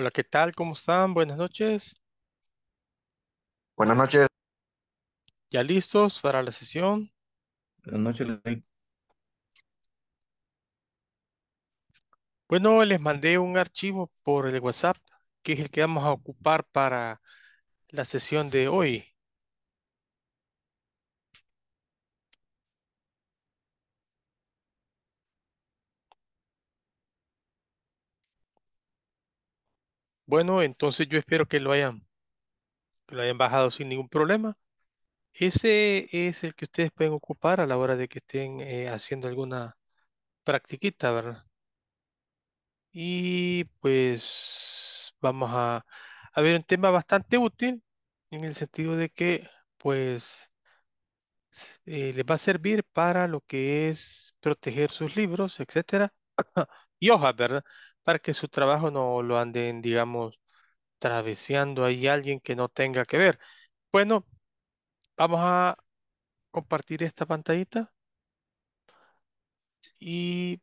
Hola, ¿qué tal? ¿Cómo están? Buenas noches. Buenas noches. ¿Ya listos para la sesión? Buenas noches, Bueno, les mandé un archivo por el WhatsApp, que es el que vamos a ocupar para la sesión de hoy. Bueno, entonces yo espero que lo hayan, lo hayan bajado sin ningún problema. Ese es el que ustedes pueden ocupar a la hora de que estén eh, haciendo alguna practiquita, ¿verdad? Y pues vamos a, ver un tema bastante útil en el sentido de que pues eh, les va a servir para lo que es proteger sus libros, etcétera, y hojas, ¿verdad? para que su trabajo no lo anden, digamos, traveseando ahí alguien que no tenga que ver. Bueno, vamos a compartir esta pantallita y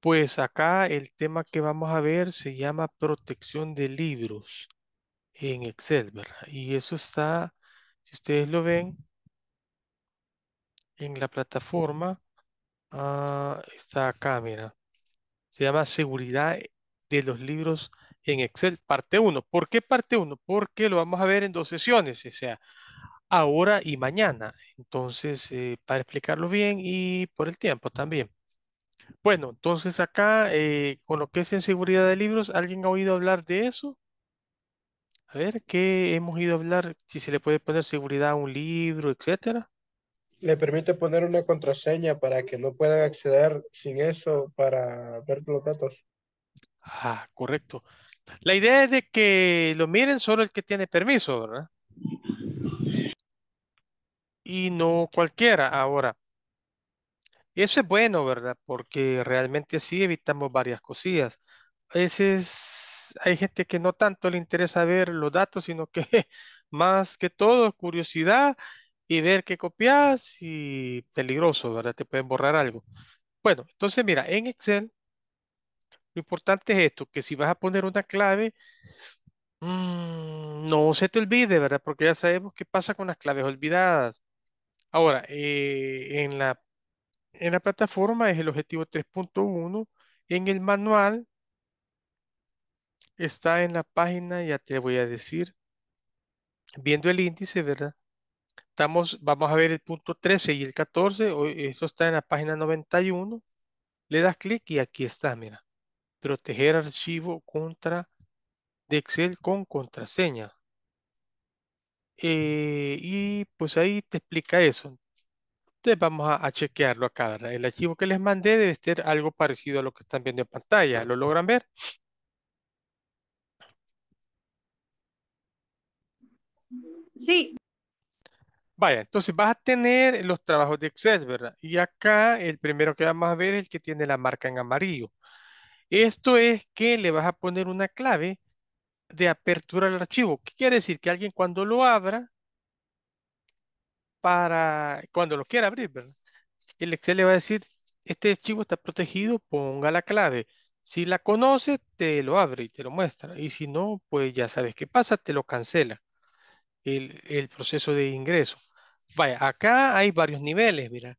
pues acá el tema que vamos a ver se llama protección de libros en Excel, ¿verdad? Y eso está, si ustedes lo ven, en la plataforma Ah, está acá, mira. Se llama Seguridad de los libros en Excel, parte 1. ¿Por qué parte 1? Porque lo vamos a ver en dos sesiones, o sea, ahora y mañana. Entonces, eh, para explicarlo bien y por el tiempo también. Bueno, entonces acá, eh, con lo que es en seguridad de libros, ¿alguien ha oído hablar de eso? A ver, ¿qué hemos oído hablar? Si se le puede poner seguridad a un libro, etcétera le permite poner una contraseña para que no puedan acceder sin eso para ver los datos. ah correcto. La idea es de que lo miren solo el que tiene permiso, ¿verdad? Y no cualquiera ahora. Eso es bueno, ¿verdad? Porque realmente sí evitamos varias cosillas. A veces hay gente que no tanto le interesa ver los datos, sino que más que todo curiosidad y ver qué copias y peligroso, ¿verdad? Te pueden borrar algo. Bueno, entonces mira, en Excel lo importante es esto, que si vas a poner una clave, mm, no se te olvide, ¿verdad? Porque ya sabemos qué pasa con las claves olvidadas. Ahora, eh, en, la, en la plataforma es el objetivo 3.1, en el manual está en la página, ya te voy a decir, viendo el índice, ¿verdad? vamos a ver el punto 13 y el 14. Esto está en la página 91. Le das clic y aquí está, mira. Proteger archivo contra de Excel con contraseña. Eh, y pues ahí te explica eso. Entonces vamos a, chequearlo acá. El archivo que les mandé debe ser algo parecido a lo que están viendo en pantalla. ¿Lo logran ver? Sí. Vaya, entonces vas a tener los trabajos de Excel, ¿verdad? Y acá el primero que vamos a ver es el que tiene la marca en amarillo. Esto es que le vas a poner una clave de apertura al archivo. ¿Qué quiere decir? Que alguien cuando lo abra, para cuando lo quiera abrir, ¿verdad? El Excel le va a decir, este archivo está protegido, ponga la clave. Si la conoce, te lo abre y te lo muestra. Y si no, pues ya sabes qué pasa, te lo cancela. El, el, proceso de ingreso. Vaya, acá hay varios niveles, mira,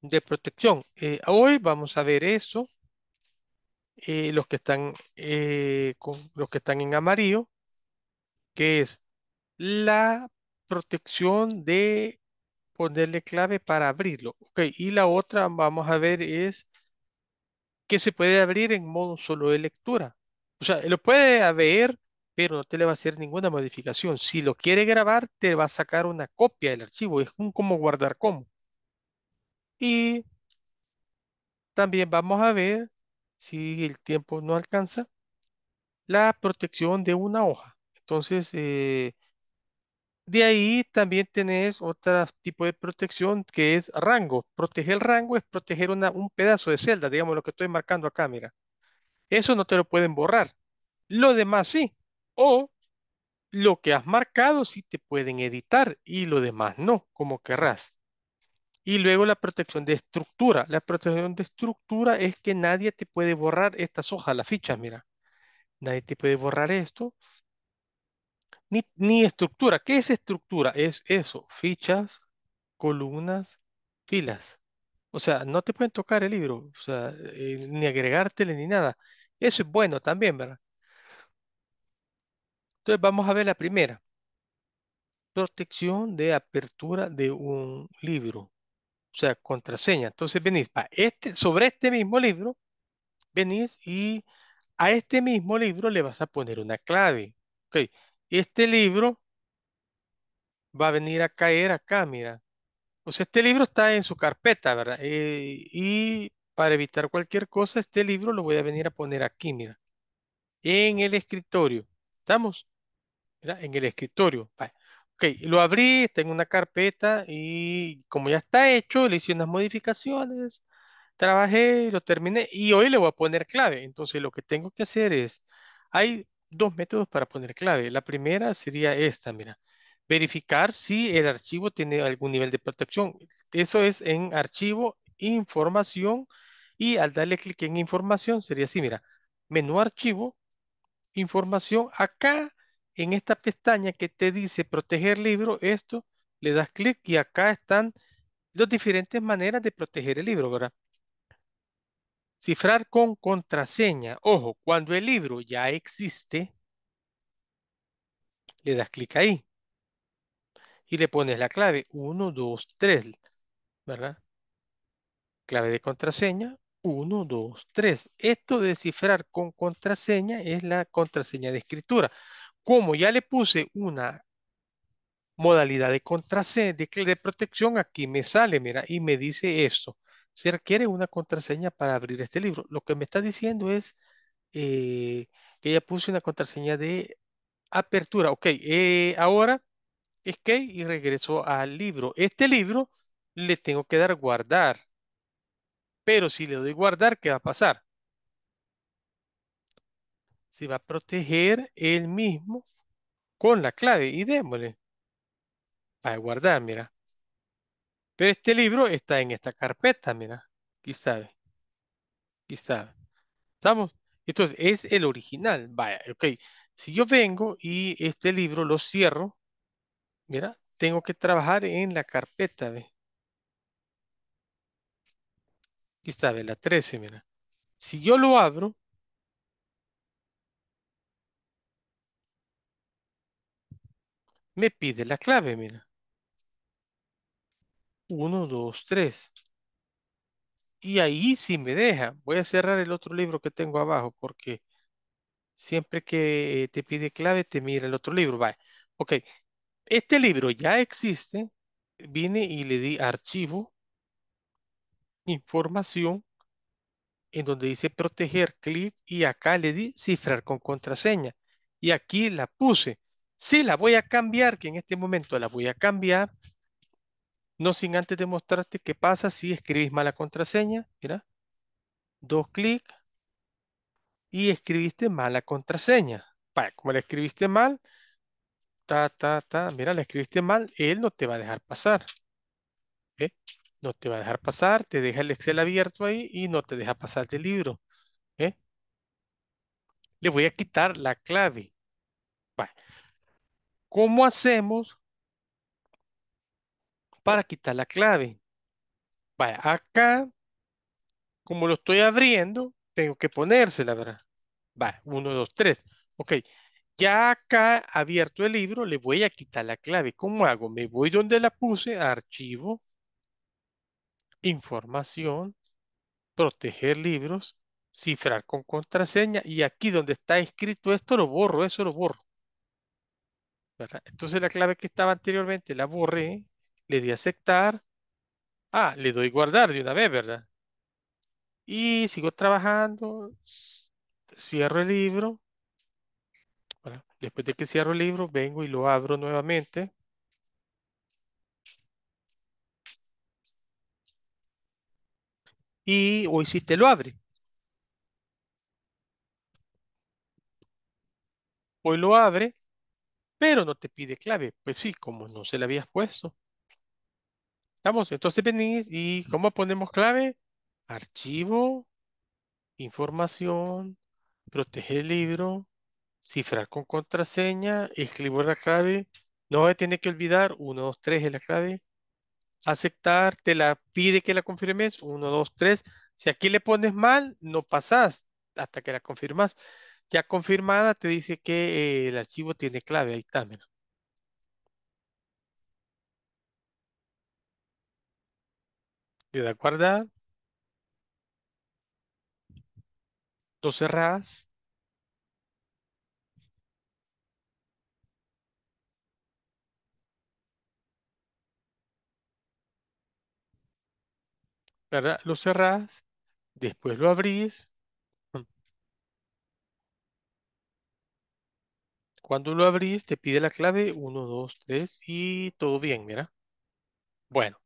de protección. Eh, hoy vamos a ver eso. Eh, los, que están, eh, con, los que están en amarillo, que es la protección de ponerle clave para abrirlo. y la otra vamos a ver es que se puede abrir en modo solo de lectura. O sea, lo puede haber pero no te le va a hacer ninguna modificación. Si lo quiere grabar, te va a sacar una copia del archivo. Es un cómo guardar como. Y también vamos a ver, si el tiempo no alcanza, la protección de una hoja. Entonces, eh, de ahí también tenés otro tipo de protección que es rango. Proteger el rango es proteger un pedazo de celda, digamos lo que estoy marcando acá, mira. Eso no te lo pueden borrar. Lo demás sí o lo que has marcado si te pueden editar y lo demás no, como querrás. Y luego la protección de estructura. La protección de estructura es que nadie te puede borrar estas hojas, las fichas, mira. Nadie te puede borrar esto. Ni, estructura. ¿Qué es estructura? Es eso, fichas, columnas, filas. O sea, no te pueden tocar el libro, o sea, eh, ni agregártelo ni nada. Eso es bueno también, ¿verdad? Entonces vamos a ver la primera. Protección de apertura de un libro. O sea, contraseña. Entonces venís este, sobre este mismo libro, venís y a este mismo libro le vas a poner una clave. Ok, este libro va a venir a caer acá, mira. O sea, este libro está en su carpeta, ¿verdad? Eh, y para evitar cualquier cosa, este libro lo voy a venir a poner aquí, mira. En el escritorio. ¿Estamos? en el escritorio. Ok, lo abrí, tengo una carpeta y como ya está hecho, le hice unas modificaciones, trabajé, lo terminé y hoy le voy a poner clave. Entonces lo que tengo que hacer es, hay dos métodos para poner clave. La primera sería esta, mira. Verificar si el archivo tiene algún nivel de protección. Eso es en archivo, información y al darle clic en información sería así, mira. Menú archivo, información. Acá en esta pestaña que te dice proteger libro, esto, le das clic y acá están dos diferentes maneras de proteger el libro, ¿verdad? Cifrar con contraseña. Ojo, cuando el libro ya existe, le das clic ahí. Y le pones la clave 1, 2, 3, ¿verdad? Clave de contraseña 1, 2, 3. Esto de cifrar con contraseña es la contraseña de escritura como ya le puse una modalidad de contraseña, de, protección, aquí me sale, mira, y me dice esto. Se requiere una contraseña para abrir este libro. Lo que me está diciendo es eh, que ya puse una contraseña de apertura. Ok, eh, ahora es que y regreso al libro. Este libro le tengo que dar guardar. Pero si le doy guardar, ¿qué va a pasar? se va a proteger el mismo con la clave y démosle para guardar, mira. Pero este libro está en esta carpeta, mira. Aquí está. Aquí está. ¿Estamos? Entonces, es el original. Vaya, ok. Si yo vengo y este libro lo cierro, mira, tengo que trabajar en la carpeta, ¿ve? Aquí está, ¿ve? La 13, mira. Si yo lo abro, me pide la clave, mira. Uno, dos, tres. Y ahí sí me deja. Voy a cerrar el otro libro que tengo abajo porque siempre que eh, te pide clave te mira el otro libro. Vale. Ok. Este libro ya existe. Vine y le di archivo, información, en donde dice proteger, clic y acá le di cifrar con contraseña. Y aquí la puse si la voy a cambiar, que en este momento la voy a cambiar. No sin antes demostrarte qué pasa si escribís mala contraseña. Mira, dos clic y escribiste mala contraseña. como la escribiste mal, ta, ta, ta, mira, la escribiste mal, él no te va a dejar pasar. No te va a dejar pasar, te deja el Excel abierto ahí y no te deja pasar el libro. Le voy a quitar la clave. ¿Cómo hacemos para quitar la clave? Vaya, acá, como lo estoy abriendo, tengo que ponérsela, ¿verdad? Va, uno, dos, tres. Ok, ya acá abierto el libro, le voy a quitar la clave. ¿Cómo hago? Me voy donde la puse, archivo, información, proteger libros, cifrar con contraseña y aquí donde está escrito esto lo borro, eso lo borro. Entonces la clave que estaba anteriormente la borré, le di aceptar. Ah, le doy guardar de una vez, ¿verdad? Y sigo trabajando, cierro el libro. Después de que cierro el libro, vengo y lo abro nuevamente. Y hoy sí te lo abre. Hoy lo abre pero no te pide clave. Pues sí, como no se la habías puesto. vamos, entonces venís y ¿cómo ponemos clave? Archivo, información, proteger el libro, cifrar con contraseña, escribo la clave, no se tiene que olvidar, 1, 2, 3 es la clave, aceptar, te la pide que la confirmes, 1, 2, 3, si aquí le pones mal, no pasas hasta que la confirmas. Ya confirmada, te dice que eh, el archivo tiene clave. Ahí está, mira. Le da guardar. lo cerrás Lo cerrás. Después lo abrís. Cuando lo abrís, te pide la clave 1, 2, 3 y todo bien, mira. Bueno,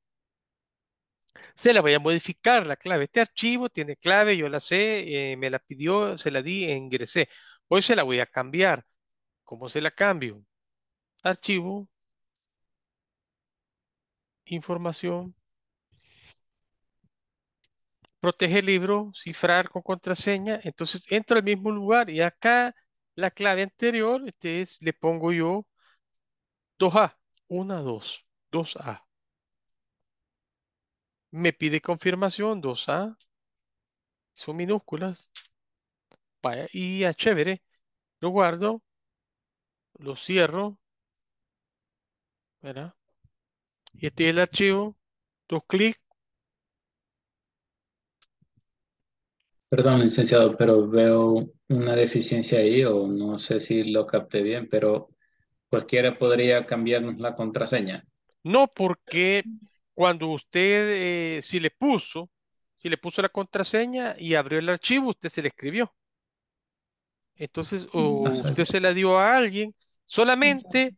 se la voy a modificar la clave. Este archivo tiene clave, yo la sé, eh, me la pidió, se la di e ingresé. Hoy se la voy a cambiar. ¿Cómo se la cambio? Archivo, información, Proteger libro, cifrar con contraseña. Entonces entro al mismo lugar y acá la clave anterior este es, le pongo yo 2A, 1, 2, 2A. Me pide confirmación, 2A. Son minúsculas. Vaya, y a chévere. Lo guardo. Lo cierro. ¿Verdad? Y este es el archivo. Dos clics. Perdón, licenciado, pero veo una deficiencia ahí o no sé si lo capté bien, pero cualquiera podría cambiarnos la contraseña. No, porque cuando usted, eh, si le puso, si le puso la contraseña y abrió el archivo, usted se la escribió. Entonces, usted se la dio a alguien, solamente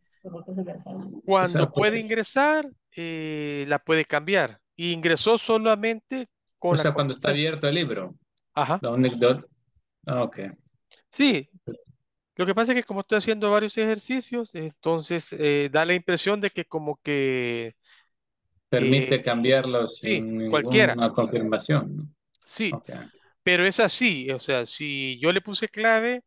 cuando puede ingresar, eh, la puede cambiar. Y ingresó solamente con... cuando está abierto el libro. Ajá. La ah, Sí, lo que pasa es que como estoy haciendo varios ejercicios, entonces eh, da la impresión de que como que... Permite eh, cambiarlos sin cualquiera. ninguna confirmación. Sí, pero es así, o sea, si yo le puse clave,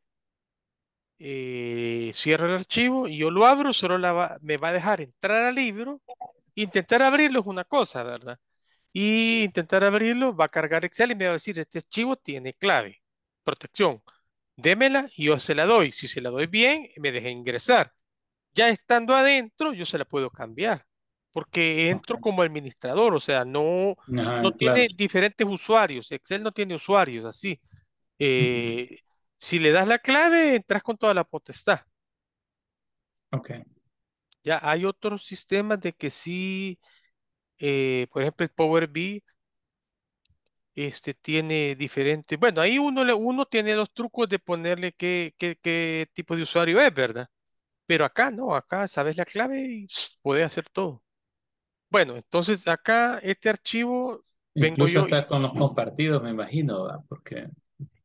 eh, cierro el archivo y yo lo abro, solo la me va a dejar entrar al libro, intentar abrirlo es una cosa, ¿verdad? y intentar abrirlo, va a cargar Excel y me va a decir, este archivo tiene clave, protección, démela y yo se la doy. Si se la doy bien, me deja ingresar. Ya estando adentro, yo se la puedo cambiar, porque entro como administrador, o sea, no, no, tiene diferentes usuarios, Excel no tiene usuarios, así. Eh, si le das la clave, entras con toda la potestad. Ok. Ya hay otros sistemas de que sí... Eh, por ejemplo, el Power BI este, tiene diferentes. Bueno, ahí uno, uno tiene los trucos de ponerle qué, qué, qué, tipo de usuario es, ¿verdad? Pero acá no, acá sabes la clave y puedes hacer todo. Bueno, entonces acá este archivo vengo Incluso yo. con los compartidos, me imagino, porque.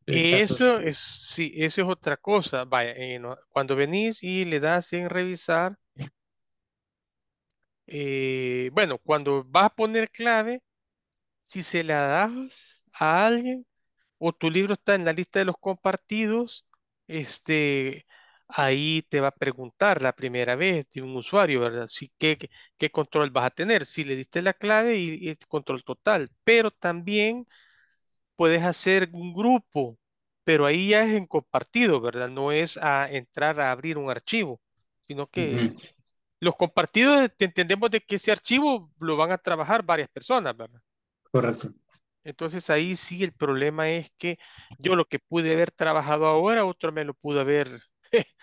Eso es, sí, eso es otra cosa. Vaya, eh, cuando venís y le das en revisar, eh, bueno, cuando vas a poner clave, si se la das a alguien o tu libro está en la lista de los compartidos, este, ahí te va a preguntar la primera vez de un usuario, ¿verdad? Si, ¿qué, qué control vas a tener? Si le diste la clave y, y control total, pero también puedes hacer un grupo, pero ahí ya es en compartido, ¿verdad? No es a entrar a abrir un archivo, sino que los compartidos entendemos de que ese archivo lo van a trabajar varias personas, ¿verdad? Correcto. Entonces ahí sí el problema es que yo lo que pude haber trabajado ahora, otro me lo pudo haber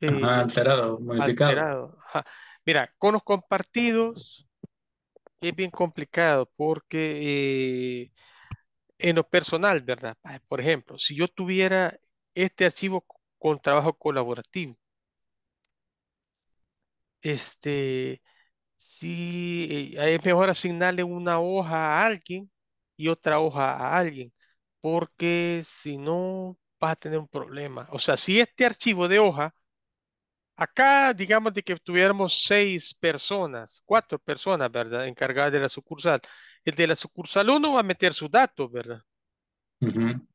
eh, alterado, modificado. Mira, con los compartidos es bien complicado porque eh, en lo personal, ¿verdad? Por ejemplo, si yo tuviera este archivo con trabajo colaborativo, este, si eh, es mejor asignarle una hoja a alguien y otra hoja a alguien, porque si no vas a tener un problema. O sea, si este archivo de hoja, acá digamos de que tuviéramos seis personas, cuatro personas, ¿verdad? Encargadas de la sucursal. El de la sucursal uno va a meter sus datos, ¿verdad?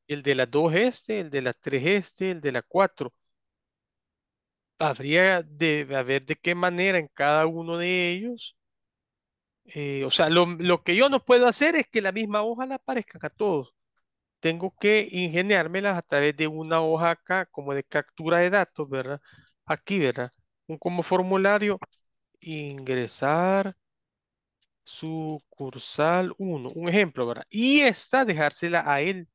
El de la dos este, el de la tres este, el de la cuatro habría de ver de qué manera en cada uno de ellos. Eh, o sea, lo, que yo no puedo hacer es que la misma hoja la aparezca a todos. Tengo que ingeniármelas a través de una hoja acá, como de captura de datos, ¿verdad? Aquí, ¿verdad? Un como formulario, ingresar sucursal 1, un ejemplo, ¿verdad? Y esta dejársela a él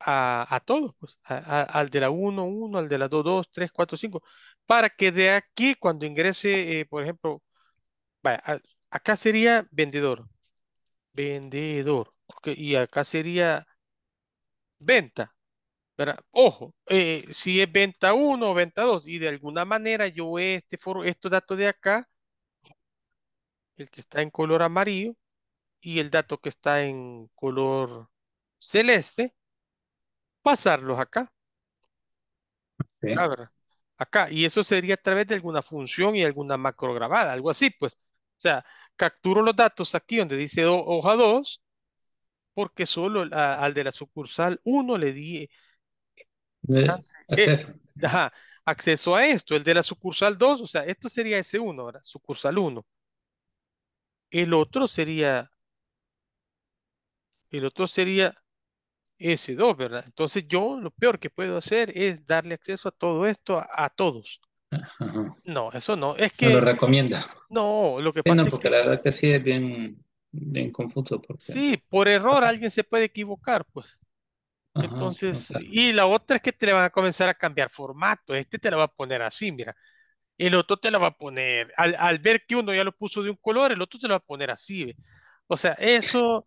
a, a todos, pues, al de la 1, 1, al de la 2, 2, 3, 4, 5, para que de aquí cuando ingrese, eh, por ejemplo, vaya, acá sería vendedor, vendedor, okay, y acá sería venta. Ojo, eh, si es venta 1 o venta 2, y de alguna manera yo este foro, estos dato de acá, el que está en color amarillo y el dato que está en color celeste, pasarlos acá. Acá, Y eso sería a través de alguna función y alguna macro grabada, algo así, pues. O sea, capturo los datos aquí donde dice hoja 2, porque solo al de la sucursal 1 le di eh, eh, eh, acceso. a esto, el de la sucursal 2, o sea, esto sería S1 ahora, sucursal 1. El otro sería, el otro sería S2, ¿verdad? Entonces yo lo peor que puedo hacer es darle acceso a todo esto a, todos. No, eso no. Es que... No lo recomienda. No, lo que pasa no, porque es que... la verdad que sí es bien, bien confuso. Porque... Sí, por error alguien se puede equivocar, pues. Entonces, y la otra es que te van a comenzar a cambiar formato. Este te lo va a poner así, mira. El otro te lo va a poner, al, al ver que uno ya lo puso de un color, el otro te lo va a poner así. ¿ves? O sea, eso,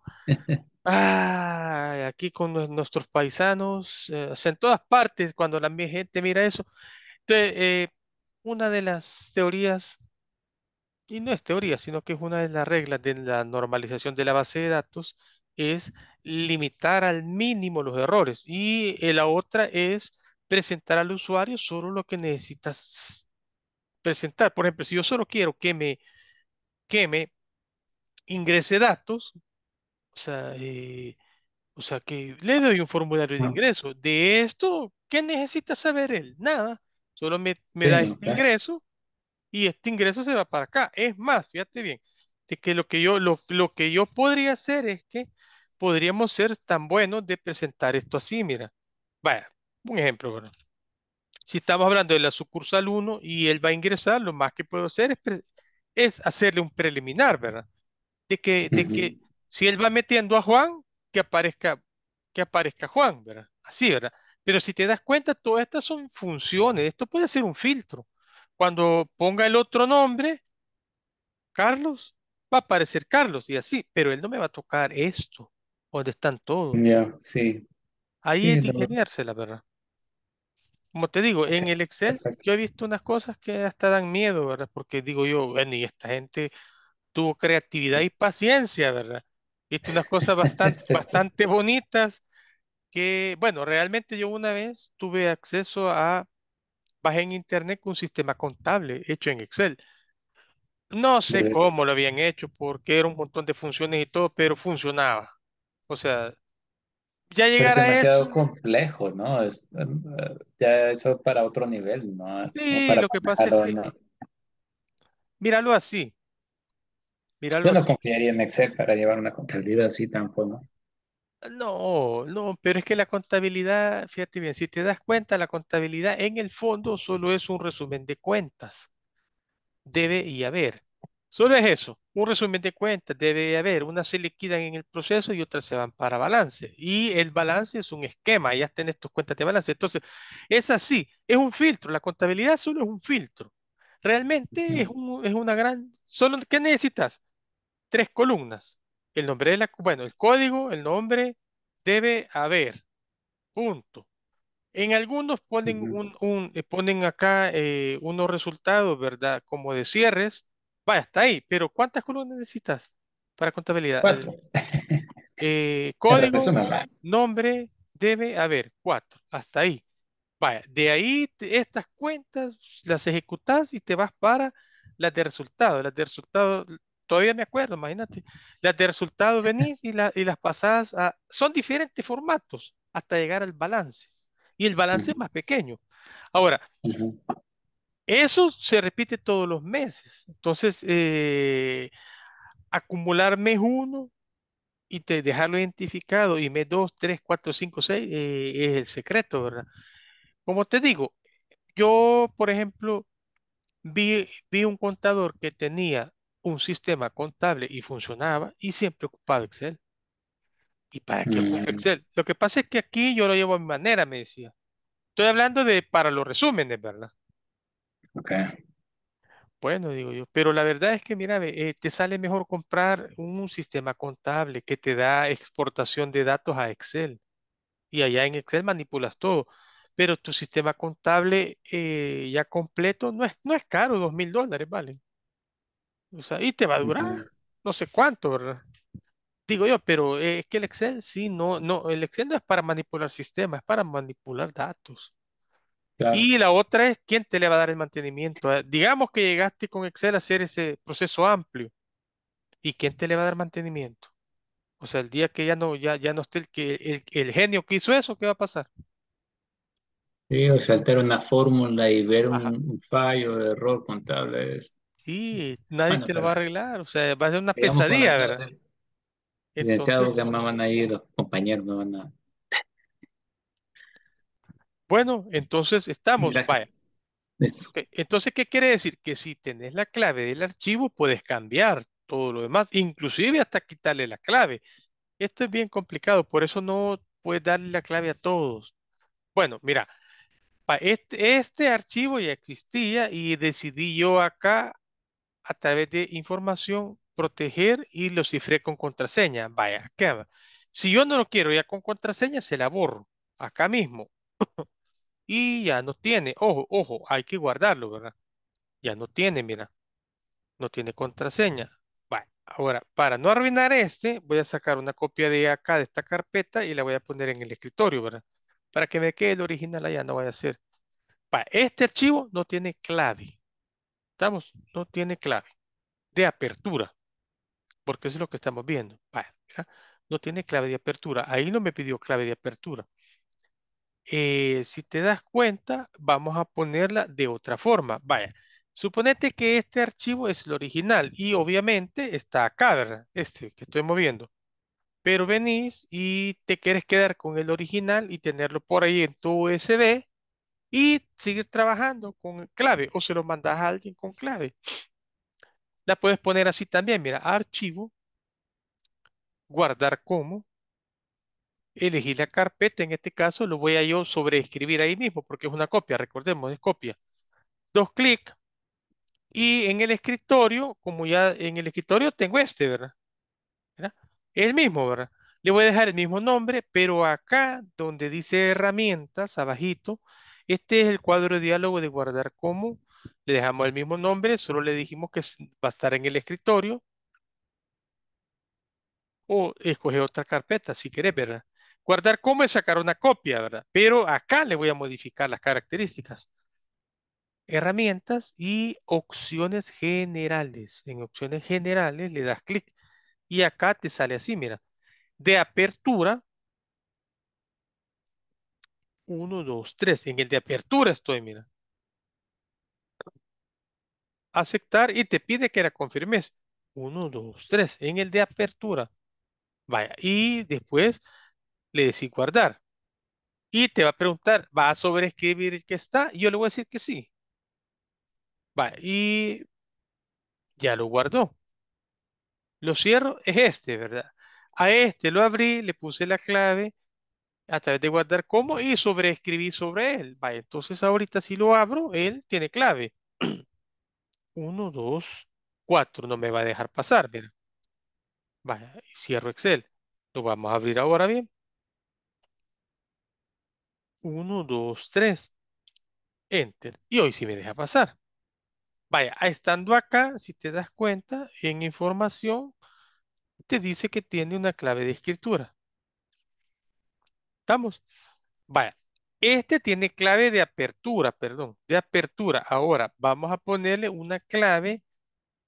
aquí con nuestros paisanos, eh, en todas partes, cuando la gente mira eso. Eh, una de las teorías, y no es teoría, sino que es una de las reglas de la normalización de la base de datos, es limitar al mínimo los errores. Y eh, la otra es presentar al usuario solo lo que necesitas presentar. Por ejemplo, si yo solo quiero que me, que me Ingrese datos, o sea, eh, o sea, que le doy un formulario de ingreso. De esto, ¿qué necesita saber él? Nada. Solo me, me da este ingreso y este ingreso se va para acá. Es más, fíjate bien, de que lo que yo, lo, lo que yo podría hacer es que podríamos ser tan buenos de presentar esto así, mira. Vaya, un ejemplo, ¿verdad? Si estamos hablando de la sucursal 1 y él va a ingresar, lo más que puedo hacer es, es hacerle un preliminar, ¿verdad? de que, de que si él va metiendo a Juan, que aparezca, que aparezca Juan, ¿verdad? Así, ¿verdad? Pero si te das cuenta, todas estas son funciones, esto puede ser un filtro. Cuando ponga el otro nombre, Carlos, va a aparecer Carlos y así, pero él no me va a tocar esto, donde están todos. Ya, sí. Ahí hay es ingeniarse, ¿verdad? Como te digo, en el Excel yo he visto unas cosas que hasta dan miedo, ¿verdad? Porque digo yo, ven y esta gente tuvo creatividad y paciencia, ¿verdad? Viste unas cosas bastante, bastante bonitas que, bueno, realmente yo una vez tuve acceso a, bajé en internet con un sistema contable hecho en Excel. No sé cómo lo habían hecho, porque era un montón de funciones y todo, pero funcionaba. O sea, ya llegar eso es demasiado complejo, ¿no? Es, em, eh, ya eso para otro nivel, ¿no? Sí, lo que pasa es que. Míralo así. Yo no confiaría en Excel para llevar una contabilidad así tan No, no, pero es que la contabilidad, fíjate bien, si te das cuenta, la contabilidad en el fondo solo es un resumen de cuentas. Debe y haber. Solo es eso, un resumen de cuentas. Debe y haber, unas se liquidan en el proceso y otras se van para balance. Y el balance es un esquema, ya tenés tus cuentas de balance. Entonces, es así, es un filtro, la contabilidad solo es un filtro. Realmente es, es una gran... Solo, ¿qué necesitas? tres columnas. El nombre de la, bueno, el código, el nombre debe haber. Punto. En algunos ponen, un, eh, ponen acá eh, unos resultados, ¿verdad? Como de cierres. Vaya, está ahí, pero ¿cuántas columnas necesitas para contabilidad? Cuatro. Eh, código, nombre, debe haber cuatro, hasta ahí. Vaya, de ahí estas cuentas las ejecutas y te vas para las de resultados. Las de resultados todavía me acuerdo, imagínate. Las de resultados venís y, y las pasadas a, son diferentes formatos hasta llegar al balance. Y el balance es más pequeño. Ahora, eso se repite todos los meses. Entonces, eh, acumular mes uno y te, dejarlo identificado y mes dos, tres, cuatro, cinco, seis, eh, es el secreto, ¿verdad? Como te digo, yo, por ejemplo, vi, vi un contador que tenía un sistema contable y funcionaba y siempre ocupaba Excel. ¿Y para qué ocupaba mm. Excel? Lo que pasa es que aquí yo lo llevo a mi manera, me decía. Estoy hablando de para los resúmenes, ¿verdad? Ok. Bueno, digo yo, pero la verdad es que, mira, eh, te sale mejor comprar un sistema contable que te da exportación de datos a Excel. Y allá en Excel manipulas todo. Pero tu sistema contable eh, ya completo no es, no es caro, dos mil dólares, ¿vale? y te va a durar no sé cuánto, ¿verdad? Digo yo, pero eh, es que el Excel sí, no, no, el Excel no es para manipular sistemas, es para manipular datos. Y la otra es quién te le va a dar el mantenimiento. Ah, digamos que llegaste con Excel a hacer ese proceso amplio. ¿Y quién te le va a dar mantenimiento? O sea, el día que ya no, ya, ya no esté el, genio que hizo eso, ¿qué va a pasar? Sí, o saltar una fórmula y ver un, un, de error contable. esto Sí, eh, nadie te lo va a arreglar, o sea, va a ser una pesadilla, ¿verdad? Eh. Licenciado, van a ir, los compañeros no van a... bueno, entonces estamos, vaya. Entonces, ¿qué quiere decir? Que si tenés la clave del archivo, puedes cambiar todo lo demás, inclusive hasta quitarle la clave. Esto es bien complicado, por eso no puedes darle la clave a todos. Bueno, mira, este, este archivo ya existía y decidí yo acá a través de información, proteger y lo cifré con contraseña. Vaya, ¿qué? Si yo no lo quiero ya con contraseña, se la borro acá mismo. y ya no tiene. Ojo, ojo, hay que guardarlo, ¿verdad? Ya no tiene, mira. No tiene contraseña. Vaya, Ahora, para no arruinar este, voy a sacar una copia de acá, de esta carpeta, y la voy a poner en el escritorio, ¿verdad? Para que me quede el original allá, no voy a hacer. Vaya, Este archivo no tiene clave no tiene clave de apertura, porque es lo que estamos viendo. no tiene clave de apertura. Ahí no me pidió clave de apertura. Eh, si te das cuenta, vamos a ponerla de otra forma. Vaya, suponete que este archivo es el original y obviamente está acá, Este que estoy moviendo. Pero venís y te quieres quedar con el original y tenerlo por ahí en tu USB y seguir trabajando con clave o se lo mandas a alguien con clave. La puedes poner así también, mira, archivo, guardar como, elegir la carpeta, en este caso lo voy a yo sobreescribir ahí mismo porque es una copia, recordemos, es copia. Dos clics y en el escritorio, como ya en el escritorio tengo este, ¿verdad? ¿verdad? El mismo, ¿verdad? Le voy a dejar el mismo nombre, pero acá donde dice herramientas, abajito, este es el cuadro de diálogo de guardar como. Le dejamos el mismo nombre, solo le dijimos que va a estar en el escritorio. O escoger otra carpeta si querés, ¿verdad? Guardar como es sacar una copia, ¿verdad? Pero acá le voy a modificar las características. Herramientas y opciones generales. En opciones generales le das clic y acá te sale así, mira. De apertura 1, 2, 3, En el de apertura estoy, mira. Aceptar y te pide que la confirmes. 1, 2, 3 En el de apertura. Vaya. Y después le decís guardar. Y te va a preguntar, ¿va a sobreescribir el que está? Y yo le voy a decir que sí. Vaya. Y ya lo guardó. Lo cierro, es este, ¿verdad? A este lo abrí, le puse la clave a través de guardar como y sobreescribir sobre él. vaya entonces ahorita si lo abro, él tiene clave. 1, 2, 4. No me va a dejar pasar, mira. Vaya, cierro Excel. Lo vamos a abrir ahora bien. 1, 2, 3. Enter. Y hoy sí me deja pasar. Vaya, estando acá, si te das cuenta, en información te dice que tiene una clave de escritura. Vaya, este tiene clave de apertura, perdón, de apertura. Ahora vamos a ponerle una clave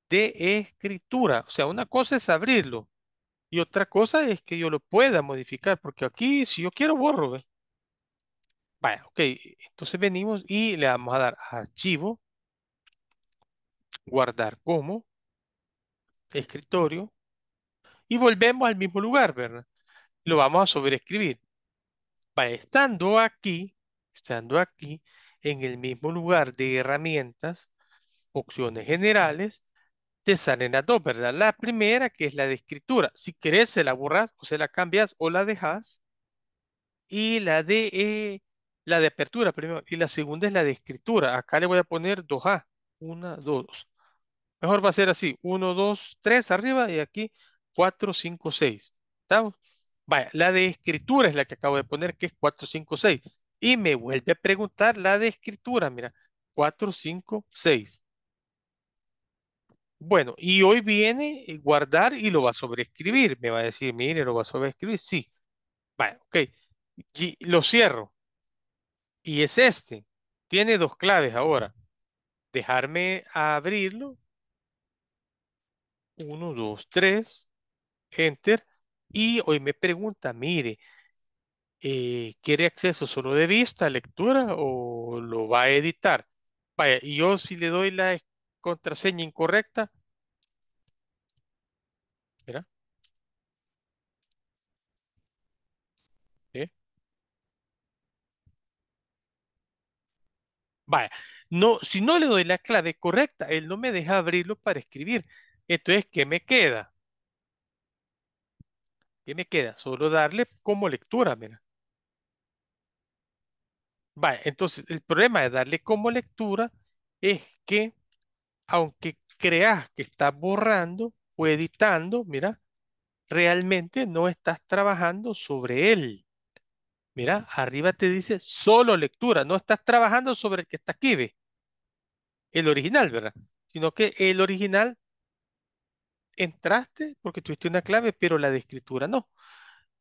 de escritura. O sea, una cosa es abrirlo y otra cosa es que yo lo pueda modificar, porque aquí si yo quiero borro. Vaya, ok, entonces venimos y le vamos a dar archivo, guardar como, escritorio, y volvemos al mismo lugar, ¿verdad? Lo vamos a sobreescribir estando aquí, estando aquí, en el mismo lugar de herramientas, opciones generales, te salen las dos, ¿verdad? La primera, que es la de escritura. Si querés, se la borras o se la cambias o la dejas. Y la de, eh, la de apertura primero. Y la segunda es la de escritura. Acá le voy a poner 2A. 1, 2. Mejor va a ser así. 1, 2, 3 arriba y aquí 4, 5, 6. ¿Estamos? Vaya, la de escritura es la que acabo de poner, que es 456 Y me vuelve a preguntar la de escritura, mira, 456. Bueno, y hoy viene guardar y lo va a sobreescribir. Me va a decir, mire, lo va a sobreescribir. Sí. Vaya, ok. lo cierro. Y es este. Tiene dos claves ahora. Dejarme abrirlo. 1, 2, 3. Enter. Y hoy me pregunta, mire, eh, ¿quiere acceso solo de vista, lectura o lo va a editar? Vaya, y yo si le doy la contraseña incorrecta, mira, Vaya, no, si no le doy la clave correcta, él no me deja abrirlo para escribir. Entonces, ¿qué me queda? ¿Qué me queda? Solo darle como lectura, mira. Vale, entonces el problema de darle como lectura es que aunque creas que estás borrando o editando, mira, realmente no estás trabajando sobre él. Mira, arriba te dice solo lectura, no estás trabajando sobre el que está aquí, ¿ve? El original, ¿verdad? Sino que el original entraste porque tuviste una clave, pero la de escritura no.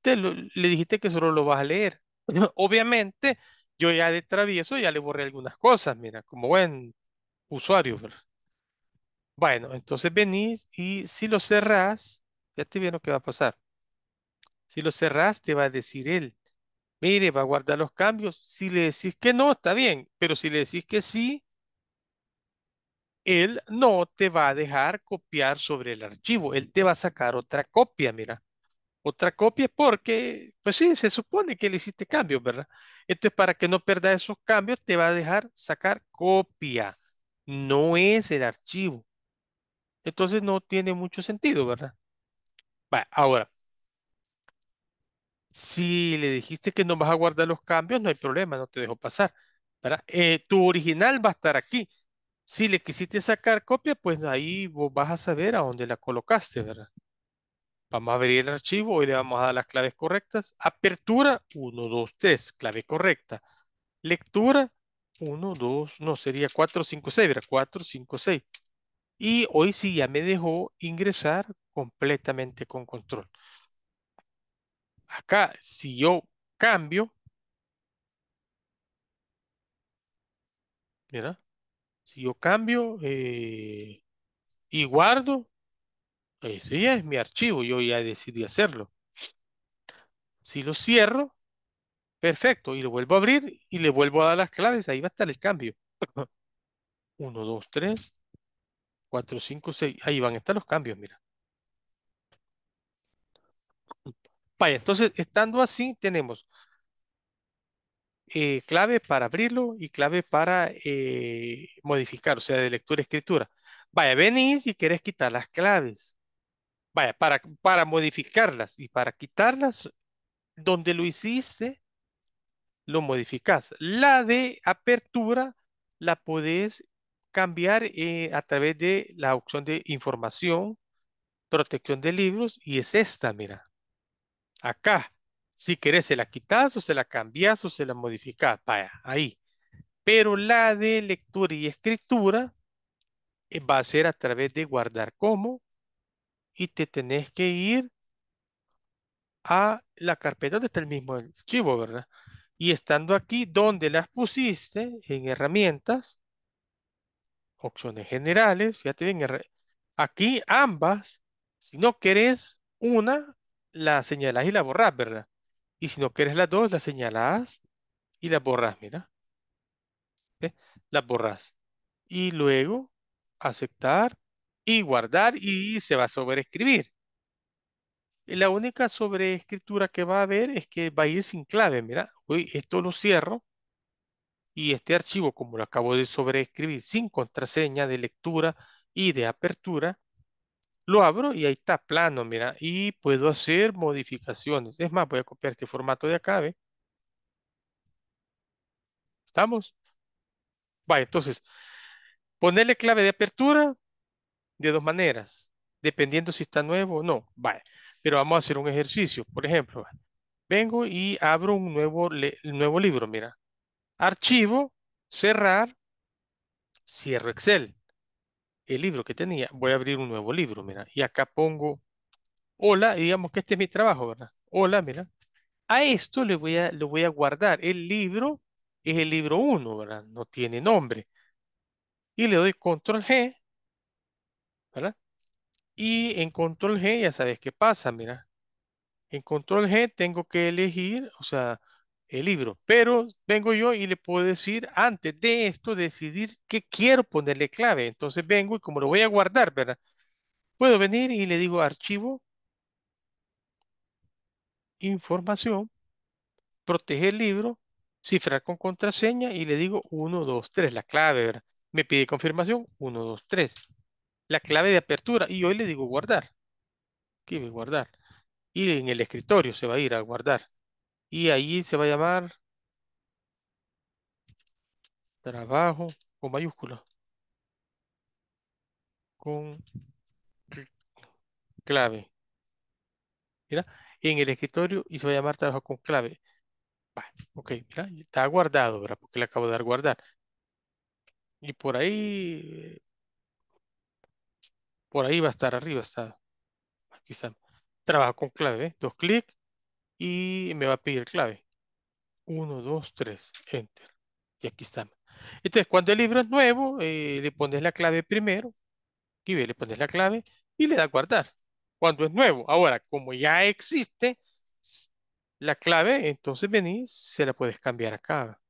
Te le dijiste que solo lo vas a leer. Obviamente, yo ya de travieso ya le borré algunas cosas, mira, como buen usuario. Bueno, entonces venís y si lo cerrás, ya te lo que va a pasar. Si lo cerrás, te va a decir él, mire, va a guardar los cambios. Si le decís que no, está bien, pero si le decís que sí, él no te va a dejar copiar sobre el archivo, él te va a sacar otra copia, mira. Otra copia porque, pues sí, se supone que le hiciste cambios, ¿verdad? Entonces, para que no pierda esos cambios, te va a dejar sacar copia. No es el archivo. Entonces, no tiene mucho sentido, ¿verdad? ahora, si le dijiste que no vas a guardar los cambios, no hay problema, no te dejo pasar. Eh, tu original va a estar aquí. Si le quisiste sacar copia, pues ahí vos vas a saber a dónde la colocaste, ¿verdad? Vamos a abrir el archivo, hoy le vamos a dar las claves correctas. Apertura, 1, 2, 3, clave correcta. Lectura, 1, 2, no, sería 4, 5, 6, ¿verdad? 4, 5, 6. Y hoy sí ya me dejó ingresar completamente con control. Acá, si yo cambio, mira, si yo cambio eh, y guardo, ese eh, ya es mi archivo, yo ya decidí hacerlo. Si lo cierro, perfecto, y lo vuelvo a abrir y le vuelvo a dar las claves, ahí va a estar el cambio. Uno, dos, tres, cuatro, cinco, seis. ahí van a estar los cambios, mira. Vaya, entonces, estando así, tenemos eh, clave para abrirlo y clave para eh, modificar, o sea, de lectura escritura. Vaya, venís y querés quitar las claves. Vaya, para, para modificarlas y para quitarlas, donde lo hiciste, lo modificás. La de apertura la podés cambiar eh, a través de la opción de información, protección de libros, y es esta, mira. Acá si querés, se la quitas o se la cambias o se la modificas Vaya, ahí. Pero la de lectura y escritura eh, va a ser a través de guardar como y te tenés que ir a la carpeta donde está el mismo archivo, ¿verdad? Y estando aquí donde las pusiste en herramientas, opciones generales, fíjate bien, aquí ambas, si no querés una, la señalás y la borrás, ¿verdad? Y si no quieres las dos, las señalas y las borras, mira. Las borras. Y luego aceptar y guardar y se va a sobreescribir. La única sobreescritura que va a haber es que va a ir sin clave, mira. esto lo cierro y este archivo, como lo acabo de sobreescribir sin contraseña de lectura y de apertura, lo abro y ahí está plano, mira, y puedo hacer modificaciones. Es más, voy a copiar este formato de acá, ¿ve? ¿Estamos? Vale, entonces, ponerle clave de apertura de dos maneras, dependiendo si está nuevo o no. Vale, pero vamos a hacer un ejercicio. Por ejemplo, vengo y abro un nuevo, nuevo libro, mira. Archivo, cerrar, cierro Excel el libro que tenía, voy a abrir un nuevo libro, mira, y acá pongo hola, y digamos que este es mi trabajo, ¿verdad? Hola, mira. A esto le voy a, le voy a guardar. El libro es el libro 1, ¿verdad? No tiene nombre. Y le doy control G, ¿verdad? Y en control G ya sabes qué pasa, mira. En control G tengo que elegir, o sea, el libro. Pero vengo yo y le puedo decir, antes de esto, decidir qué quiero ponerle clave. Entonces vengo y como lo voy a guardar, ¿verdad? Puedo venir y le digo archivo, información, proteger el libro, cifrar con contraseña y le digo 1, 2, 3, la clave, ¿verdad? Me pide confirmación, 1, 2, 3. La clave de apertura y hoy le digo guardar. Aquí guardar. Y en el escritorio se va a ir a guardar. Y ahí se va a llamar trabajo con mayúscula. Con clave. Mira, en el escritorio y se va a llamar trabajo con clave. ok, mira, está guardado, ¿verdad? Porque le acabo de dar guardar. Y por ahí, por ahí va a estar arriba, está. Aquí está. Trabajo con clave, dos clics y me va a pedir clave. 1, 2, 3, enter. Y aquí está. Entonces, cuando el libro es nuevo, eh, le pones la clave primero. Aquí ve, le pones la clave y le da guardar. Cuando es nuevo. Ahora, como ya existe la clave, entonces venís, se la puedes cambiar acá.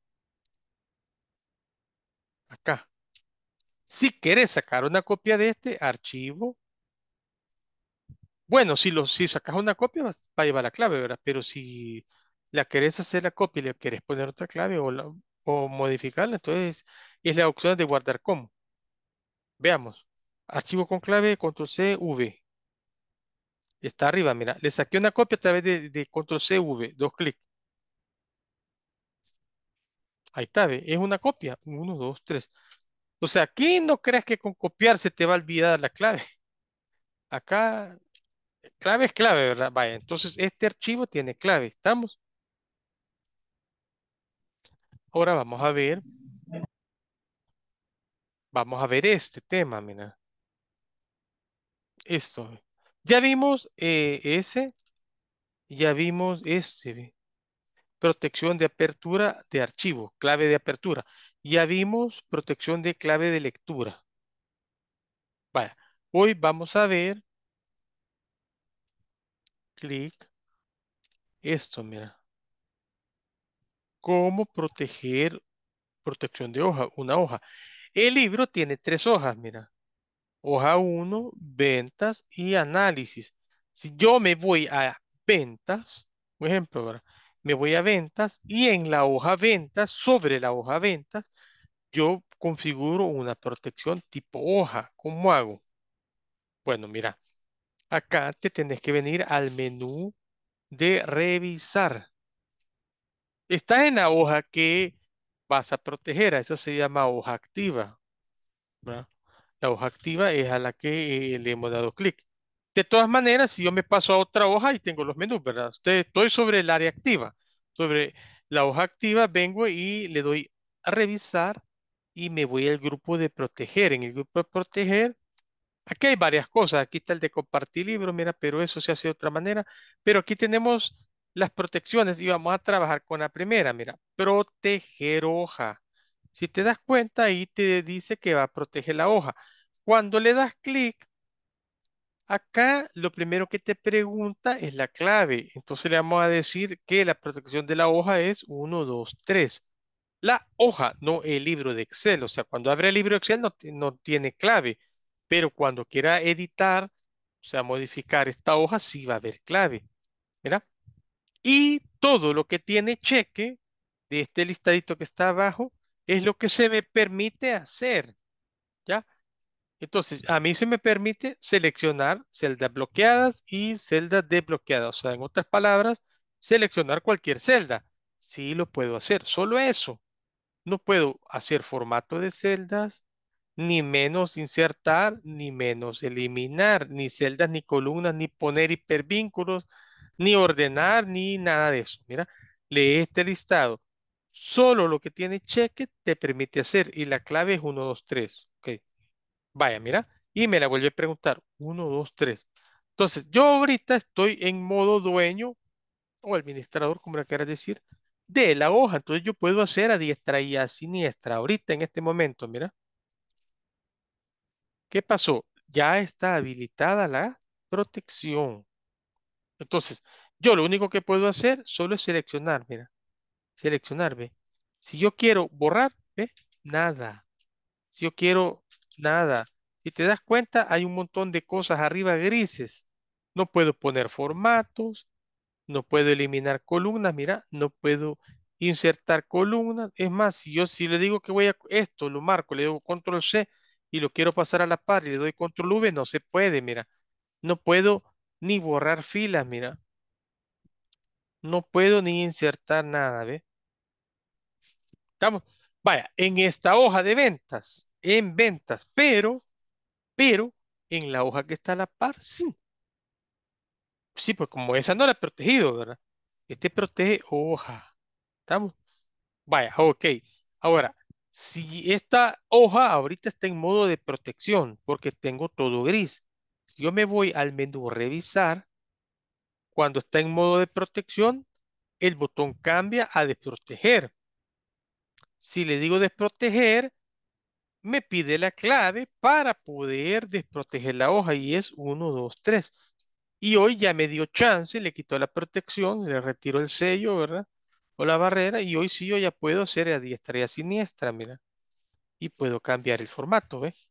Acá. Si quieres sacar una copia de este archivo, bueno, si, lo, si sacas una copia, va a llevar la clave, ¿verdad? Pero si la querés hacer la copia le querés poner otra clave o, o modificarla, entonces es la opción de guardar como. Veamos. Archivo con clave, control C, V. Está arriba, mira. Le saqué una copia a través de, control C, V. Dos clics. Ahí está, Es una copia. Uno, dos, tres. O sea, aquí no creas que con copiar se te va a olvidar la clave. Acá clave es clave, ¿verdad? Vaya, entonces este archivo tiene clave, ¿estamos? Ahora vamos a ver. Vamos a ver este tema, mira. Esto. Ya vimos eh, ese. Ya vimos este. Protección de apertura de archivo, clave de apertura. Ya vimos protección de clave de lectura. Vaya, hoy vamos a ver clic, esto, mira. ¿Cómo proteger protección de hoja? Una hoja. El libro tiene tres hojas, mira. Hoja 1, ventas y análisis. Si yo me voy a ventas, por ejemplo, ahora me voy a ventas y en la hoja ventas, sobre la hoja ventas, yo configuro una protección tipo hoja. ¿Cómo hago? Bueno, mira, Acá te tenés que venir al menú de revisar. Estás en la hoja que vas a proteger. Eso se llama hoja activa. La hoja activa es a la que eh, le hemos dado clic. De todas maneras, si yo me paso a otra hoja y tengo los menús, ¿verdad? Usted, estoy sobre el área activa. Sobre la hoja activa vengo y le doy a revisar y me voy al grupo de proteger. En el grupo de proteger Aquí hay varias cosas. Aquí está el de compartir libro mira, pero eso se hace de otra manera. Pero aquí tenemos las protecciones y vamos a trabajar con la primera, mira, proteger hoja. Si te das cuenta, ahí te dice que va a proteger la hoja. Cuando le das clic, acá lo primero que te pregunta es la clave. Entonces le vamos a decir que la protección de la hoja es 1, 2, 3. La hoja, no el libro de Excel. O sea, cuando abre el libro de Excel no tiene clave pero cuando quiera editar, o sea, modificar esta hoja, sí va a haber clave, ¿verdad? Y todo lo que tiene cheque de este listadito que está abajo es lo que se me permite hacer, ¿ya? Entonces, a mí se me permite seleccionar celdas bloqueadas y celdas desbloqueadas. O sea, en otras palabras, seleccionar cualquier celda. Sí lo puedo hacer, solo eso. No puedo hacer formato de celdas, ni menos insertar, ni menos eliminar, ni celdas, ni columnas, ni poner hipervínculos, ni ordenar, ni nada de eso. Mira, lee este listado. Solo lo que tiene cheque te permite hacer y la clave es 1, 2, 3. Vaya, mira. Y me la vuelve a preguntar. 1, 2, 3. Entonces, yo ahorita estoy en modo dueño o administrador, como la quieras decir, de la hoja. Entonces, yo puedo hacer a diestra y a siniestra. Ahorita, en este momento, mira. ¿Qué pasó? Ya está habilitada la protección. Entonces, yo lo único que puedo hacer solo es seleccionar, mira. Seleccionar, ve. Si yo quiero borrar, ve, nada. Si yo quiero nada. Si te das cuenta, hay un montón de cosas arriba grises. No puedo poner formatos, no puedo eliminar columnas, mira, no puedo insertar columnas. Es más, si yo si le digo que voy a esto, lo marco, le digo control C, y lo quiero pasar a la par y le doy control V, no se puede, mira. No puedo ni borrar filas, mira. No puedo ni insertar nada, ¿ve? Estamos, vaya, en esta hoja de ventas, en ventas, pero, pero, en la hoja que está a la par, sí. Sí, pues como esa no la he protegido, ¿verdad? Este protege hoja. ¿Estamos? Vaya, ok. Ahora, si esta hoja ahorita está en modo de protección porque tengo todo gris. Si yo me voy al menú revisar, cuando está en modo de protección, el botón cambia a desproteger. Si le digo desproteger, me pide la clave para poder desproteger la hoja y es 1, 2, 3. Y hoy ya me dio chance, le quitó la protección, le retiro el sello, ¿verdad? la barrera y hoy sí yo ya puedo hacer a diestra y a siniestra, mira. Y puedo cambiar el formato, ¿ves?